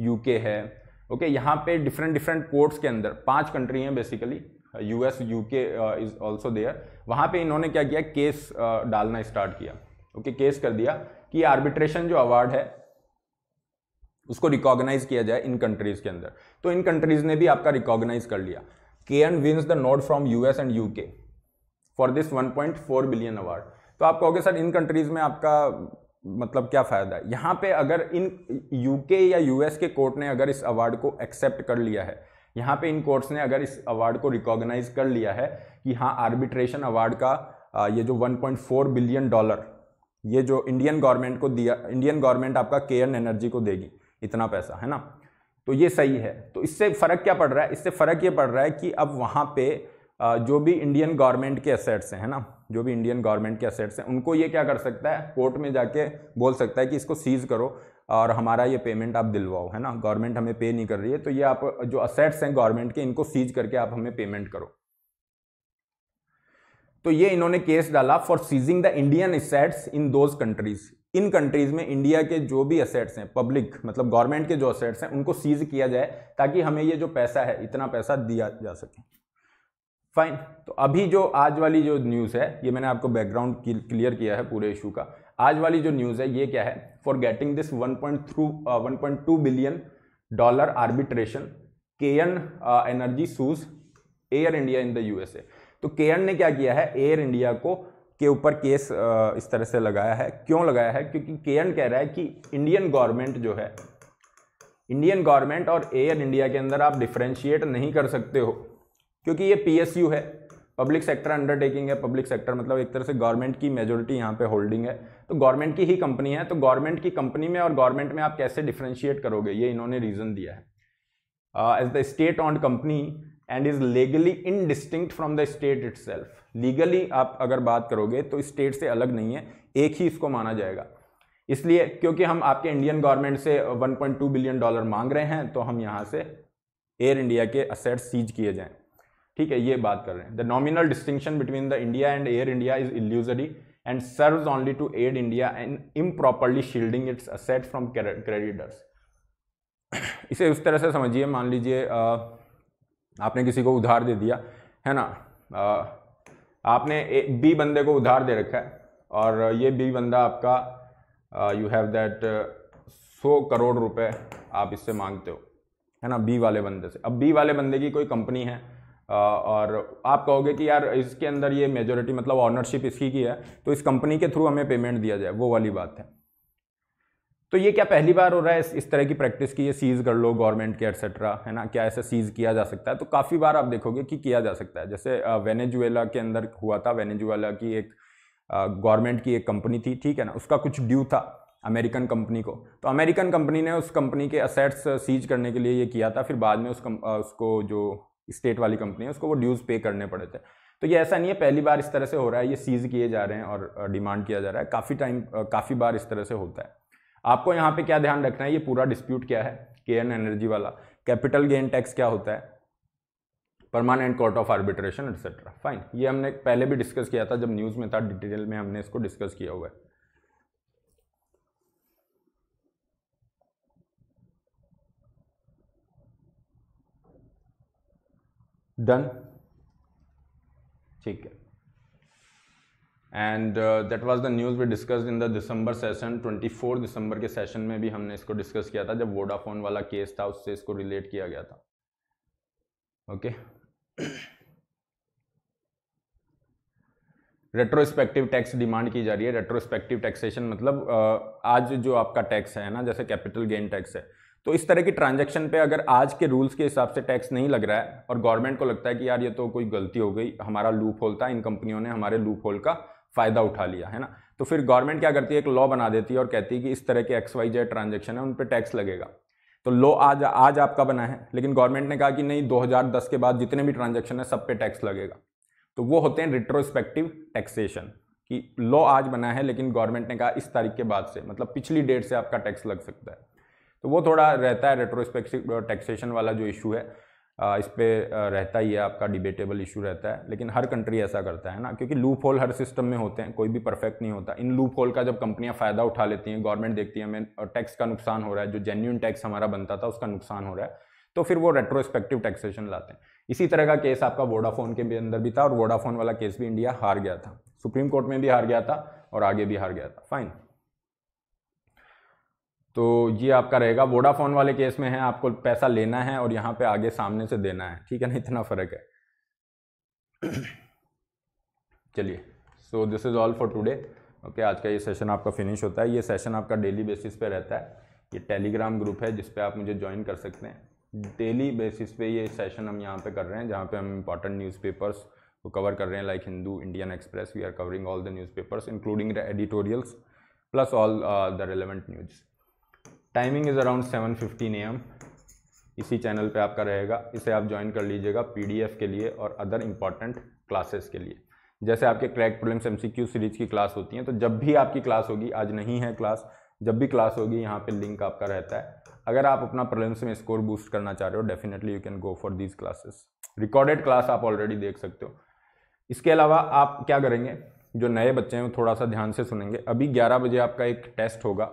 यूके है ओके यहाँ पे डिफरेंट डिफरेंट कोर्ट्स के अंदर पांच कंट्री हैं basically US UK is also there वहाँ पे इन्होंने क्या किया केस uh, डालना स्टार्ट किया ओके okay, केस कर दिया कि आर्बिट्रेशन जो अवार्ड है उसको रिकॉग्नाइज किया जाए इन कंट्रीज के अंदर तो इन कंट्रीज ने भी आपका रिकॉग्नाइज कर लिया Cairn wins the note from US and UK for this 1.4 billion award तो आप कहोगे सर इन कंट्रीज में आपका मतलब क्या फ़ायदा है यहाँ पे अगर इन यूके या यूएस के कोर्ट ने अगर इस अवार्ड को एक्सेप्ट कर लिया है यहाँ पे इन कोर्ट्स ने अगर इस अवार्ड को रिकॉग्नाइज कर लिया है कि हाँ आर्बिट्रेशन अवार्ड का ये जो 1.4 बिलियन डॉलर ये जो इंडियन गवर्नमेंट को दिया इंडियन गवर्नमेंट आपका के एन एनर्जी को देगी इतना पैसा है ना तो ये सही है तो इससे फ़र्क क्या पड़ रहा है इससे फ़र्क ये पड़ रहा है कि अब वहाँ पे जो भी इंडियन गवर्नमेंट के असेट्स हैं है ना जो भी इंडियन गवर्नमेंट के असेट्स हैं उनको ये क्या कर सकता है कोर्ट में जाके बोल सकता है कि इसको सीज करो और हमारा ये पेमेंट आप दिलवाओ है ना गवर्नमेंट हमें पे नहीं कर रही है तो ये आप जो असेट्स हैं गवर्नमेंट के इनको सीज करके आप हमें पेमेंट करो तो ये इन्होंने केस डाला for seizing the Indian assets in those countries इन कंट्रीज में इंडिया के जो भी असेट्स हैं पब्लिक मतलब गवर्नमेंट के जो असेट्स हैं उनको सीज किया जाए ताकि हमें ये जो पैसा है इतना पैसा दिया जा सके फाइन तो अभी जो आज वाली जो न्यूज़ है ये मैंने आपको बैकग्राउंड क्लियर किया है पूरे इशू का आज वाली जो न्यूज़ है ये क्या है for getting this one point through one point two billion dollar arbitration Cairn energy sues Air India in the USA तो के ने क्या किया है एयर इंडिया को के ऊपर केस uh, इस तरह से लगाया है क्यों लगाया है क्योंकि के कह रहा है कि इंडियन गवर्नमेंट जो है इंडियन गवर्नमेंट और एयर इंडिया के अंदर आप डिफ्रेंशिएट नहीं कर सकते हो क्योंकि ये पीएसयू है पब्लिक सेक्टर अंडरटेकिंग है पब्लिक सेक्टर मतलब एक तरह से गवर्नमेंट की मेजोरिटी यहाँ पे होल्डिंग है तो गवर्नमेंट की ही कंपनी है तो गवर्नमेंट की कंपनी में और गवर्नमेंट में आप कैसे डिफ्रेंशिएट करोगे ये इन्होंने रीज़न दिया है as the state owned company and is legally indistinct from the state it legally आप अगर बात करोगे तो स्टेट से अलग नहीं है एक ही इसको माना जाएगा इसलिए क्योंकि हम आपके इंडियन गवर्नमेंट से 1.2 बिलियन डॉलर मांग रहे हैं तो हम यहाँ से एयर इंडिया के असेट सीज किए जाएँ ठीक है ये बात कर रहे हैं the nominal distinction between the India and Air India is illusory and serve only to aid India and improperly shielding its asset from creditors इसे उस तरह से समझिए मान लीजिए आपने किसी को उधार दे दिया है ना आ, आपने ए, बी बंदे को उधार दे रखा है और ये बी बंदा आपका यू हैव दैट सौ करोड़ रुपए आप इससे मांगते हो है ना बी वाले बंदे से अब बी वाले बंदे की कोई कंपनी है और आप कहोगे कि यार इसके अंदर ये मेजोरिटी मतलब ऑनरशिप इसकी की है तो इस कंपनी के थ्रू हमें पेमेंट दिया जाए वो वाली बात है तो ये क्या पहली बार हो रहा है इस, तरह की प्रैक्टिस की ये सीज़ कर लो गवर्नमेंट के एट्सेट्रा है ना क्या ऐसा सीज़ किया जा सकता है तो काफ़ी बार आप देखोगे कि किया जा सकता है जैसे वेनेजुएला के अंदर हुआ था वेनेजुएला की एक गवर्नमेंट की एक कंपनी थी ठीक है ना उसका कुछ ड्यू था अमेरिकन कंपनी को तो अमेरिकन कंपनी ने उस कंपनी के असेट्स सीज करने के लिए ये किया था फिर बाद में उस कम, उसको जो स्टेट वाली कंपनी है उसको वो ड्यूज़ पे करने पड़े थे तो ये ऐसा नहीं है पहली बार इस तरह से हो रहा है ये सीज़ किए जा रहे हैं और डिमांड किया जा रहा है काफ़ी टाइम काफ़ी बार इस तरह से होता है आपको यहाँ पे क्या ध्यान रखना है ये पूरा डिस्प्यूट क्या है के एन एनर्जी वाला कैपिटल गेन टैक्स क्या होता है permanent court of arbitration etcetera fine ये हमने पहले भी डिस्कस किया था जब न्यूज़ में था डिटेल में हमने इसको डिस्कस किया हुआ है डन ठीक है and that was the news we discuss in the December session 24 दिसंबर के सेशन में भी हमने इसको डिस्कस किया था जब वोडाफोन वाला केस था उससे इसको रिलेट किया गया था ओके रेट्रोस्पेक्टिव टैक्स डिमांड की जा रही है रेट्रोस्पेक्टिव टैक्सेशन मतलब uh, आज जो आपका टैक्स है ना जैसे कैपिटल गेन टैक्स है तो इस तरह की ट्रांजैक्शन पे अगर आज के रूल्स के हिसाब से टैक्स नहीं लग रहा है और गवर्नमेंट को लगता है कि यार ये तो कोई गलती हो गई हमारा लूप होल था इन कंपनियों ने हमारे लूप होल का फ़ायदा उठा लिया है ना तो फिर गवर्नमेंट क्या करती है एक लॉ बना देती है और कहती है कि इस तरह के एक्स वाई जेड ट्रांजेक्शन है उन पर टैक्स लगेगा तो लो आज आज आपका बना है लेकिन गवर्नमेंट ने कहा कि नहीं 2010 के बाद जितने भी ट्रांजेक्शन है सब पे टैक्स लगेगा तो वो होते हैं रिट्रोस्पेक्टिव टैक्सेशन कि लॉ आज बना है लेकिन गवर्नमेंट ने कहा इस तारीख के बाद से मतलब पिछली डेट से आपका टैक्स लग सकता है तो वो थोड़ा रहता है रेट्रोस्पेक्टिव टैक्सेशन वाला जो इशू है इस पर रहता ही है आपका डिबेटेबल इशू रहता है लेकिन हर कंट्री ऐसा करता है ना क्योंकि लूप होल हर सिस्टम में होते हैं कोई भी परफेक्ट नहीं होता इन लूप होल का जब कंपनियां फ़ायदा उठा लेती हैं गवर्नमेंट देखती है हमें टैक्स का नुकसान हो रहा है जो जेन्यून टैक्स हमारा बनता था उसका नुकसान हो रहा है तो फिर वो रेट्रोस्पेक्टिव टैक्सेशन लाते हैं इसी तरह का केस आपका वोडाफोन के भी अंदर भी था और वोडाफोन वाला केस भी इंडिया हार गया था सुप्रीम कोर्ट में भी हार गया था और आगे भी हार गया था फाइन तो ये आपका रहेगा वोडाफोन वाले केस में है आपको पैसा लेना है और यहाँ पे आगे सामने से देना है ठीक है ना इतना फ़र्क है चलिए so this is all for today okay आज का ये सेशन आपका फिनिश होता है ये सेशन आपका डेली बेसिस पे रहता है ये टेलीग्राम ग्रुप है जिसपे आप मुझे ज्वाइन कर सकते हैं डेली बेसिस पे ये सेशन हम यहाँ पे कर रहे हैं जहाँ पे हम इंपॉर्टेंट न्यूज़पेपर्स को कवर कर रहे हैं like Hindu Indian Express we are covering all the newspapers including the editorials plus all the relevant news timing is around seven fifteen AM इसी चैनल पे आपका रहेगा इसे आप ज्वाइन कर लीजिएगा पीडीएफ के लिए और अदर इम्पॉर्टेंट क्लासेस के लिए जैसे आपके क्रैक प्रॉब्लम्स एमसीक्यू सीरीज की क्लास होती हैं तो जब भी आपकी क्लास होगी आज नहीं है क्लास जब भी क्लास होगी यहाँ पे लिंक आपका रहता है अगर आप अपना प्रॉब्लम्स में स्कोर बूस्ट करना चाह रहे हो definitely you can go for these classes recorded class आप ऑलरेडी देख सकते हो इसके अलावा आप क्या करेंगे जो नए बच्चे हैं वो थोड़ा सा ध्यान से सुनेंगे अभी 11 बजे आपका एक टेस्ट होगा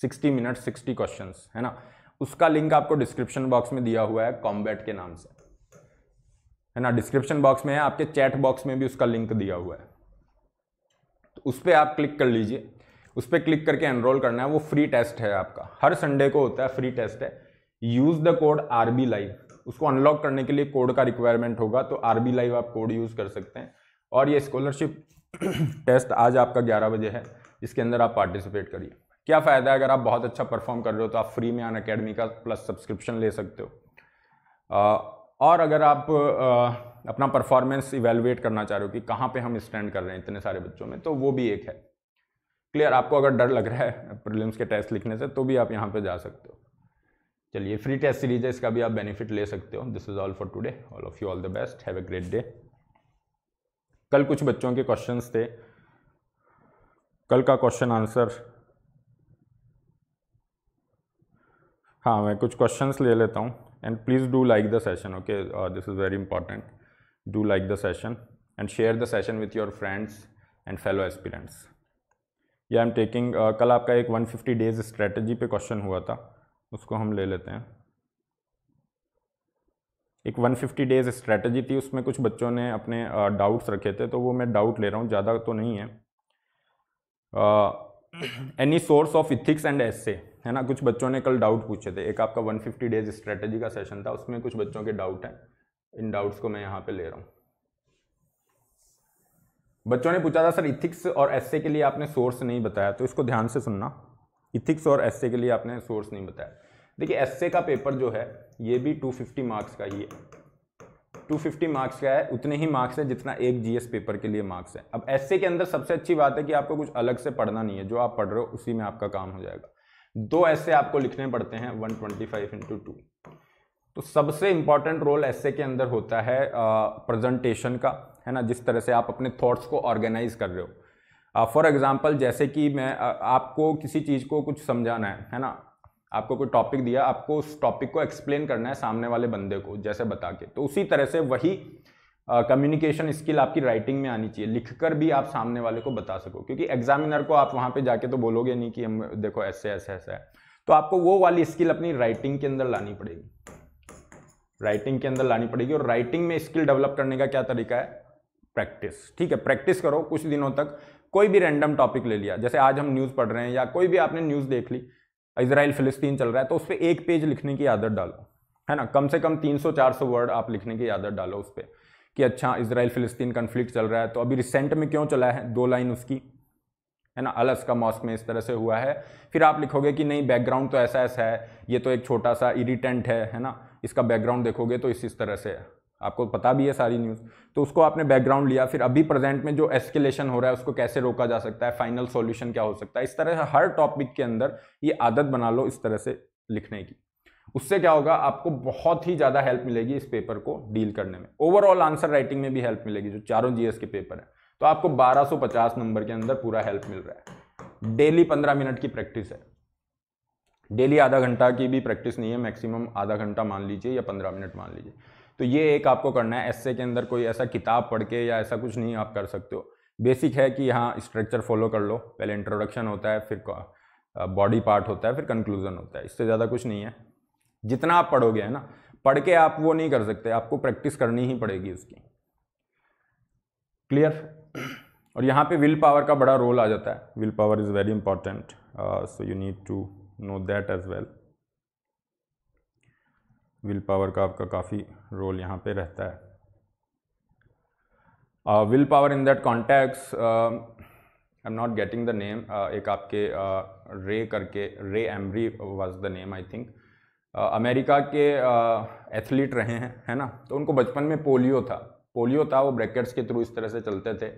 60 मिनट 60 क्वेश्चंस है ना उसका लिंक आपको डिस्क्रिप्शन बॉक्स में दिया हुआ है कॉम्बैट के नाम से है ना डिस्क्रिप्शन बॉक्स में है आपके चैट बॉक्स में भी उसका लिंक दिया हुआ है तो उस पर आप क्लिक कर लीजिए उस पर क्लिक करके एनरोल करना है वो फ्री टेस्ट है आपका हर संडे को होता है फ्री टेस्ट है use the code R B live उसको अनलॉक करने के लिए कोड का रिक्वायरमेंट होगा तो आर बी लाइव आप कोड यूज़ कर सकते हैं और ये स्कॉलरशिप टेस्ट आज आपका ग्यारह बजे है इसके अंदर आप पार्टिसिपेट करिए क्या फ़ायदा है अगर आप बहुत अच्छा परफॉर्म कर रहे हो तो आप फ्री में अन अकेडमी का प्लस सब्सक्रिप्शन ले सकते हो और अगर आप अपना परफॉर्मेंस इवेलुएट करना चाह रहे हो कि कहाँ पे हम स्टैंड कर रहे हैं इतने सारे बच्चों में तो वो भी एक है क्लियर आपको अगर डर लग रहा है प्रिलिम्स के टेस्ट लिखने से तो भी आप यहाँ पर जा सकते हो चलिए फ्री टेस्ट सीरीज है इसका भी आप बेनिफिट ले सकते हो this is all for today all of you all the best have a great day कल कुछ बच्चों के क्वेश्चंस थे कल का क्वेश्चन आंसर हाँ मैं कुछ क्वेश्चंस ले लेता हूँ and please do like the session okay this is very important do like the session and share the session with your friends and fellow aspirants या आई एम टेकिंग कल आपका एक 150 डेज स्ट्रेटजी पे क्वेश्चन हुआ था उसको हम ले लेते हैं एक 150 डेज स्ट्रेटजी थी उसमें कुछ बच्चों ने अपने डाउट्स uh, रखे थे तो वो मैं डाउट ले रहा हूँ ज़्यादा तो नहीं है uh, any source of ethics and essay है ना कुछ बच्चों ने कल डाउट पूछे थे एक आपका 150 डेज स्ट्रेटजी का सेशन था उसमें कुछ बच्चों के डाउट हैं इन डाउट्स को मैं यहाँ पे ले रहा हूँ बच्चों ने पूछा था सर इथिक्स और एस्से के लिए आपने सोर्स नहीं बताया तो इसको ध्यान से सुनना इथिक्स और एस्से के लिए आपने सोर्स नहीं बताया देखिए एस्से का पेपर जो है ये भी 250 मार्क्स का ही है 250 मार्क्स का है उतने ही मार्क्स है जितना एक जीएस पेपर के लिए मार्क्स है अब ऐसे के अंदर सबसे अच्छी बात है कि आपको कुछ अलग से पढ़ना नहीं है जो आप पढ़ रहे हो उसी में आपका काम हो जाएगा दो ऐसे आपको लिखने पड़ते हैं one twenty five into two तो सबसे इंपॉर्टेंट रोल ऐसे के अंदर होता है प्रेजेंटेशन का है ना जिस तरह से आप अपने थॉट्स को ऑर्गेनाइज कर रहे हो फॉर uh, एग्ज़ाम्पल जैसे कि मैं uh, आपको किसी चीज़ को कुछ समझाना है है ना आपको कोई टॉपिक दिया आपको उस टॉपिक को एक्सप्लेन करना है सामने वाले बंदे को जैसे बता के तो उसी तरह से वही कम्युनिकेशन uh, स्किल आपकी राइटिंग में आनी चाहिए लिखकर भी आप सामने वाले को बता सको क्योंकि एग्जामिनर को आप वहाँ पे जाके तो बोलोगे नहीं कि हम देखो ऐसे ऐसे ऐसा है तो आपको वो वाली स्किल अपनी राइटिंग के अंदर लानी पड़ेगी राइटिंग के अंदर लानी पड़ेगी और राइटिंग में स्किल डेवलप करने का क्या तरीका है प्रैक्टिस ठीक है प्रैक्टिस करो कुछ दिनों तक कोई भी रैंडम टॉपिक ले लिया जैसे आज हम न्यूज़ पढ़ रहे हैं या कोई भी आपने न्यूज़ देख ली इसराइल फिलिस्तीन चल रहा है तो उस पर एक पेज लिखने की आदत डालो है ना कम से कम 300-400 वर्ड आप लिखने की आदत डालो उस पर कि अच्छा इसराइल फिलिस्तीन कन्फ्लिक्ट चल रहा है तो अभी रिसेंट में क्यों चला है दो लाइन उसकी है ना अलस का मॉस्क में इस तरह से हुआ है फिर आप लिखोगे कि नहीं बैकग्राउंड तो ऐसा ऐसा है ये तो एक छोटा सा इरीटेंट है है ना इसका बैकग्राउंड देखोगे तो इस इस तरह से है आपको पता भी है सारी न्यूज़ तो उसको आपने बैकग्राउंड लिया फिर अभी प्रेजेंट में जो एस्केलेशन हो रहा है उसको कैसे रोका जा सकता है फाइनल सॉल्यूशन क्या हो सकता है इस तरह से हर टॉपिक के अंदर ये आदत बना लो इस तरह से लिखने की उससे क्या होगा आपको बहुत ही ज़्यादा हेल्प मिलेगी इस पेपर को डील करने में ओवरऑल आंसर राइटिंग में भी हेल्प मिलेगी जो चारों जीएस के पेपर हैं तो आपको 1250 नंबर के अंदर पूरा हेल्प मिल रहा है डेली 15 मिनट की प्रैक्टिस है डेली आधा घंटा की भी प्रैक्टिस नहीं है मैक्सिमम आधा घंटा मान लीजिए या पंद्रह मिनट मान लीजिए तो ये एक आपको करना है एस के अंदर कोई ऐसा किताब पढ़ के या ऐसा कुछ नहीं आप कर सकते हो बेसिक है कि हाँ स्ट्रक्चर फॉलो कर लो पहले इंट्रोडक्शन होता है फिर बॉडी पार्ट होता है फिर कंक्लूजन होता है इससे ज़्यादा कुछ नहीं है जितना आप पढ़ोगे है ना पढ़ के आप वो नहीं कर सकते आपको प्रैक्टिस करनी ही पड़ेगी उसकी क्लियर और यहाँ पे विल पावर का बड़ा रोल आ जाता है will power is very important so you need to know that as well will power का आपका काफ़ी रोल यहाँ पे रहता है will power in that contacts I am not getting the name एक आपके रे uh, करके Ray Ewry was the name I think America के एथलीट uh, रहे हैं है ना तो उनको बचपन में पोलियो था पोलियो था वो ब्रैकेट्स के थ्रू इस तरह से चलते थे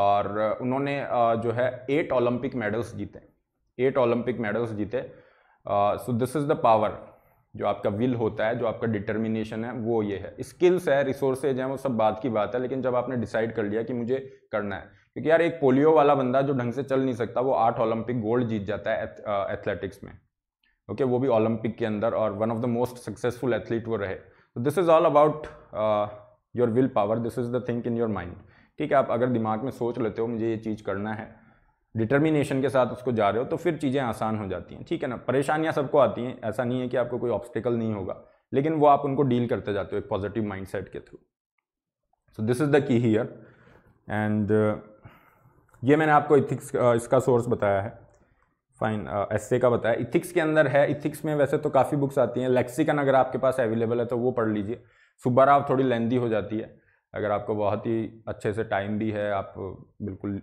और उन्होंने uh, जो है एट ओलंपिक मेडल्स जीते एट ओलंपिक मेडल्स जीते so this is the power जो आपका विल होता है जो आपका डिटर्मिनेशन है वो ये है स्किल्स है रिसोर्सेज हैं वो सब बात की बात है लेकिन जब आपने डिसाइड कर लिया कि मुझे करना है क्योंकि यार एक पोलियो वाला बंदा जो ढंग से चल नहीं सकता वो आठ ओलंपिक गोल्ड जीत जाता है एथलेटिक्स में ओके वो भी ओलंपिक के अंदर और one of the most successful athlete वो रहे तो this is all about your will power this is the think in your mind ठीक है आप अगर दिमाग में सोच लेते हो मुझे ये चीज़ करना है डिटर्मिनेशन के साथ उसको जा रहे हो तो फिर चीज़ें आसान हो जाती हैं ठीक है ना परेशानियाँ सबको आती हैं ऐसा नहीं है कि आपको कोई ऑब्स्टिकल नहीं होगा लेकिन वो आप उनको डील करते जाते हो एक पॉजिटिव माइंड के through so this is the key here and ये मैंने आपको इथिक्स uh, इसका सोर्स बताया है फाइन एस uh, का बताया इथिक्स के अंदर है इथिक्स में वैसे तो काफ़ी बुक्स आती हैं लेक्सिकन अगर आपके पास अवेलेबल है तो वो पढ़ लीजिए सुबह राव थोड़ी लेंदी हो जाती है अगर आपको बहुत ही अच्छे से टाइम भी है आप बिल्कुल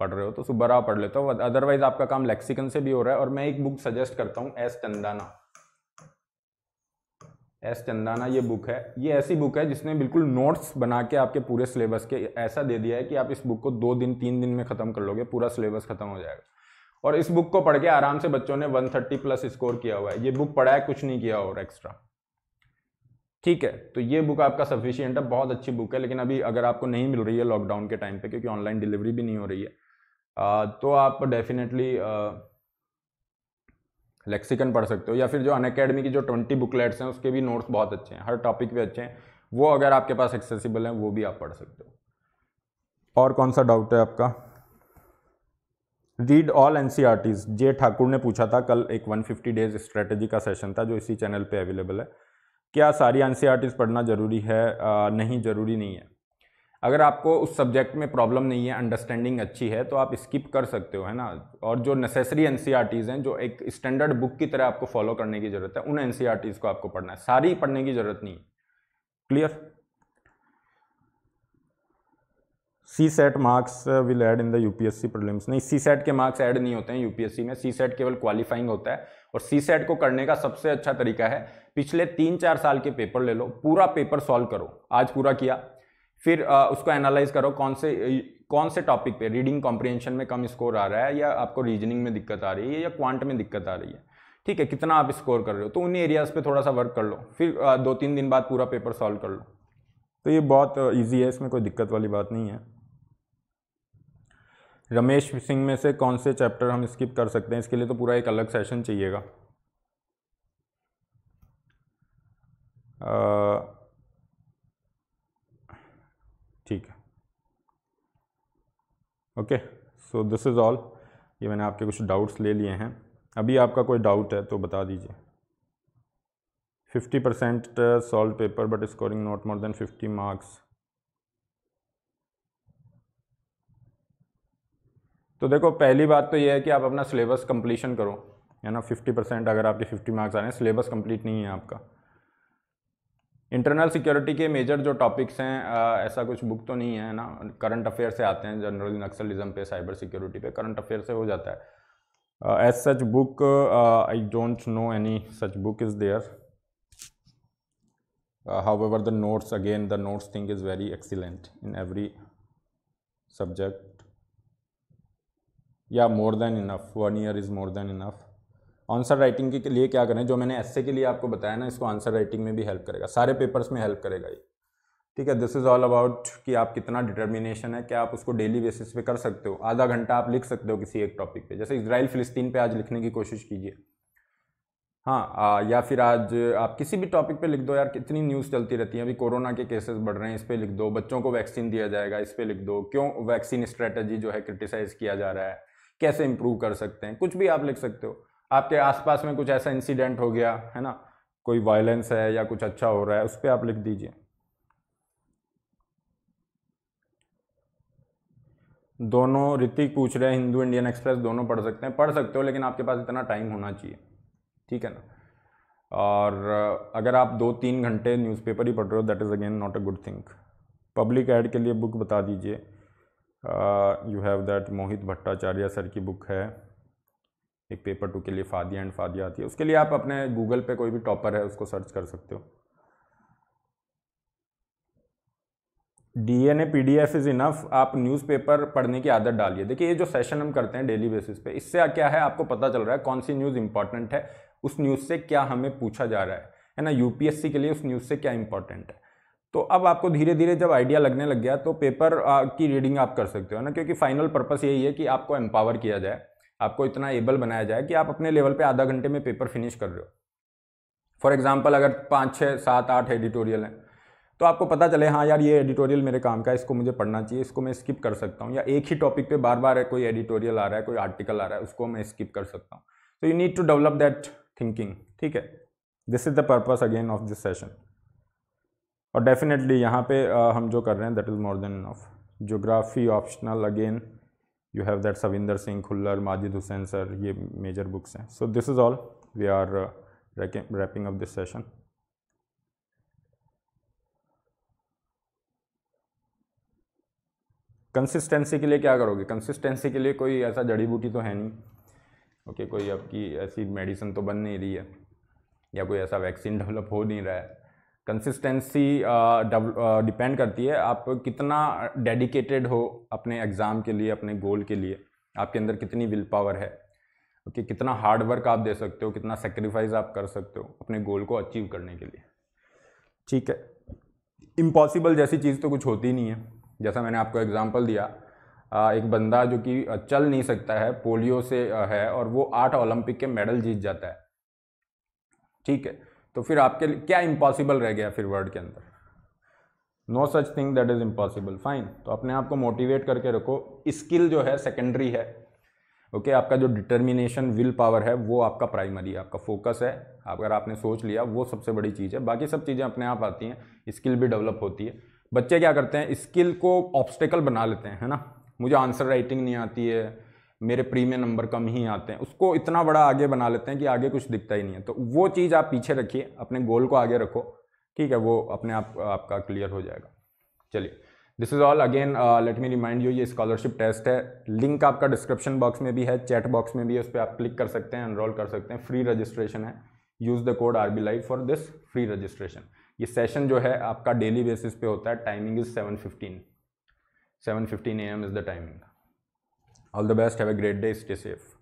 पढ़ रहे हो तो सुब्बाराव पढ़ लेता हूँ अदरवाइज आपका काम लेक्सिकन से भी हो रहा है और मैं एक बुक सजेस्ट करता हूँ एस चंदाना एस चंदाना ये बुक है ये ऐसी बुक है जिसने बिल्कुल नोट्स बना के आपके पूरे सिलेबस के ऐसा दे दिया है कि आप इस बुक को दो दिन तीन दिन में ख़त्म कर लोगे पूरा सिलेबस ख़त्म हो जाएगा और इस बुक को पढ़ के आराम से बच्चों ने 130 प्लस स्कोर किया हुआ है ये बुक पढ़ा है कुछ नहीं किया और एक्स्ट्रा ठीक है तो ये बुक आपका सफिशियंट है बहुत अच्छी बुक है लेकिन अभी अगर आपको नहीं मिल रही है लॉकडाउन के टाइम पे क्योंकि ऑनलाइन डिलीवरी भी नहीं हो रही है तो आप डेफिनेटली लेक्सिकन पढ़ सकते हो या फिर जो अन अकेडमी की जो ट्वेंटी बुकलेट्स हैं उसके भी नोट्स बहुत अच्छे हैं हर टॉपिक पे अच्छे हैं वो अगर आपके पास एक्सेसिबल हैं वो भी आप पढ़ सकते हो और कौन सा डाउट है आपका read all N C R Ts J Thakur ने पूछा था कल एक 150 डेज स्ट्रेटजी का सेशन था जो इसी चैनल पे अवेलेबल है क्या सारी एन टीज e पढ़ना ज़रूरी है आ, नहीं ज़रूरी नहीं है अगर आपको उस सब्जेक्ट में प्रॉब्लम नहीं है अंडरस्टैंडिंग अच्छी है तो आप स्किप कर सकते हो है ना और जो नेसेसरी एन e हैं जो एक स्टैंडर्ड बुक की तरह आपको फॉलो करने की ज़रूरत है उन एन e को आपको पढ़ना है सारी पढ़ने की ज़रूरत नहीं clear C set marks will add in the UPSC problems नहीं सी सेट के मार्क्स ऐड नहीं होते हैं यूपीएससी में सी सेट केवल क्वालिफाइंग होता है और सी सेट को करने का सबसे अच्छा तरीका है पिछले तीन चार साल के पेपर ले लो पूरा पेपर सॉल्व करो आज पूरा किया फिर आ, उसको एनालाइज करो कौन से कौन से टॉपिक पे रीडिंग कॉम्प्रिहेंशन में कम स्कोर आ रहा है या आपको रीजनिंग में दिक्कत आ रही है या क्वांट में दिक्कत आ रही है ठीक है कितना आप स्कोर कर रहे हो तो उन एरियाज़ पे थोड़ा सा वर्क कर लो फिर आ, दो तीन दिन बाद पूरा पेपर सॉल्व कर लो तो ये बहुत ईजी है इसमें कोई दिक्कत वाली बात नहीं है रमेश सिंह में से कौन से चैप्टर हम स्किप कर सकते हैं इसके लिए तो पूरा एक अलग सेशन चाहिएगा okay so this is all ये मैंने आपके कुछ डाउट्स ले लिए हैं अभी आपका कोई डाउट है तो बता दीजिए fifty percent solve paper but scoring not more than fifty marks तो देखो पहली बात तो ये है कि आप अपना सिलेबस कंप्लीशन करो है ना फिफ्टी परसेंट अगर आपके फिफ्टी मार्क्स आ रहे हैं सिलेबस कंप्लीट नहीं है आपका इंटरनल सिक्योरिटी के मेजर जो टॉपिक्स हैं ऐसा कुछ बुक तो नहीं है ना करंट अफेयर से आते हैं जनरल नक्सलिज्म पे साइबर सिक्योरिटी पे करंट अफेयर से हो जाता है as such book I don't know any such book is there however the notes again the notes think is very excellent in every subject या more than enough one year is more than enough answer writing के लिए क्या करें जो मैंने एस के लिए आपको बताया ना इसको आंसर राइटिंग में भी हेल्प करेगा सारे पेपर्स में हेल्प करेगा ये ठीक है दिस इज़ ऑल अबाउट कि आप कितना डिटर्मिनेशन है क्या आप उसको डेली बेसिस पे कर सकते हो आधा घंटा आप लिख सकते हो किसी एक टॉपिक पे जैसे इसराइल फ़िलिस्तीन पे आज लिखने की कोशिश कीजिए हाँ आ, या फिर आज आप किसी भी टॉपिक पे लिख दो यार कितनी न्यूज़ चलती रहती है अभी कोरोना के केसेस बढ़ रहे हैं इस पर लिख दो बच्चों को वैक्सीन दिया जाएगा इस पर लिख दो क्यों वैक्सीन स्ट्रेटजी जो है क्रिटिसाइज़ किया जा रहा है कैसे इम्प्रूव कर सकते हैं कुछ भी आप लिख सकते हो आपके आसपास में कुछ ऐसा इंसिडेंट हो गया है ना कोई वायलेंस है या कुछ अच्छा हो रहा है उस पर आप लिख दीजिए दोनों ऋतिक पूछ रहे हैं हिंदू इंडियन एक्सप्रेस दोनों पढ़ सकते हैं पढ़ सकते हो लेकिन आपके पास इतना टाइम होना चाहिए ठीक है ना और अगर आप दो तीन घंटे न्यूज़पेपर ही पढ़ रहे हो that is again not a good thing public ad के लिए बुक बता दीजिए you have that Mohit Bhattacharya sir की बुक है एक पेपर टू के लिए फादिया एंड फादिया आती है उसके लिए आप अपने गूगल पे कोई भी टॉपर है उसको सर्च कर सकते हो डीएनए पीडीएफ इज इनफ आप न्यूज़पेपर पढ़ने की आदत डालिए देखिए ये जो सेशन हम करते हैं डेली बेसिस पे इससे क्या है आपको पता चल रहा है कौन सी न्यूज़ इंपॉर्टेंट है उस न्यूज़ से क्या हमें पूछा जा रहा है है ना यूपीएससी के लिए उस न्यूज़ से क्या इंपॉर्टेंट है तो अब आपको धीरे धीरे जब आइडिया लगने लग गया तो पेपर की रीडिंग आप कर सकते हो ना क्योंकि फाइनल पर्पस यही है कि आपको एम्पावर किया जाए आपको इतना एबल बनाया जाए कि आप अपने लेवल पे आधा घंटे में पेपर फिनिश कर रहे हो फॉर एग्जाम्पल अगर पाँच छः सात आठ एडिटोरियल हैं तो आपको पता चले हाँ यार ये एडिटोरियल मेरे काम का है इसको मुझे पढ़ना चाहिए इसको मैं स्किप कर सकता हूँ या एक ही टॉपिक पे बार बार कोई एडिटोरियल आ रहा है कोई आर्टिकल आ रहा है उसको मैं स्किप कर सकता हूँ so you need to develop that thinking ठीक है this is the purpose again of this session और डेफिनेटली यहाँ पे हम जो कर रहे हैं that is more than of geography optional again you have that Savinder Singh Khullar Majid Hussain sir ये मेजर बुक्स हैं so this is all we are wrapping up this session consistency के लिए क्या करोगे कंसिस्टेंसी के लिए कोई ऐसा जड़ी बूटी तो है नहीं ओके okay, कोई आपकी ऐसी मेडिसिन तो बन नहीं रही है या कोई ऐसा वैक्सीन डेवलप हो नहीं रहा है कंसिस्टेंसी डिपेंड uh, uh, करती है आप कितना डेडिकेटेड हो अपने एग्ज़ाम के लिए अपने गोल के लिए आपके अंदर कितनी विल पावर है ओके okay, कितना हार्ड वर्क आप दे सकते हो कितना सेक्रीफाइस आप कर सकते हो अपने गोल को अचीव करने के लिए ठीक है इम्पॉसिबल जैसी चीज़ तो कुछ होती नहीं है जैसा मैंने आपको एग्जाम्पल दिया एक बंदा जो कि चल नहीं सकता है पोलियो से है और वो आठ ओलंपिक के मेडल जीत जाता है ठीक है तो फिर आपके लिए क्या इम्पॉसिबल रह गया फिर वर्ड के अंदर no such thing that is impossible fine तो अपने आप को मोटिवेट करके रखो स्किल जो है सेकेंडरी है ओके okay, आपका जो डिटर्मिनेशन विल पावर है वो आपका प्राइमरी है आपका फोकस है अगर आपने सोच लिया वो सबसे बड़ी चीज़ है बाकी सब चीज़ें अपने आप आती हैं स्किल भी डेवलप होती है बच्चे क्या करते हैं स्किल को ऑब्स्टेकल बना लेते हैं है ना मुझे आंसर राइटिंग नहीं आती है मेरे प्रीमियम नंबर कम ही आते हैं उसको इतना बड़ा आगे बना लेते हैं कि आगे कुछ दिखता ही नहीं है तो वो चीज़ आप पीछे रखिए अपने गोल को आगे रखो ठीक है वो अपने आप आपका क्लियर हो जाएगा चलिए this is all again let me remind you ये स्कॉलरशिप टेस्ट है लिंक आपका डिस्क्रिप्शन बॉक्स में भी है चैट बॉक्स में भी है उस पर आप क्लिक कर सकते हैं एनरोल कर सकते हैं फ्री रजिस्ट्रेशन है use the code R B live for this free registration ये सेशन जो है आपका डेली बेसिस पे होता है timing is seven fifteen seven fifteen A M is the timing All the best. Have a great day. Stay safe.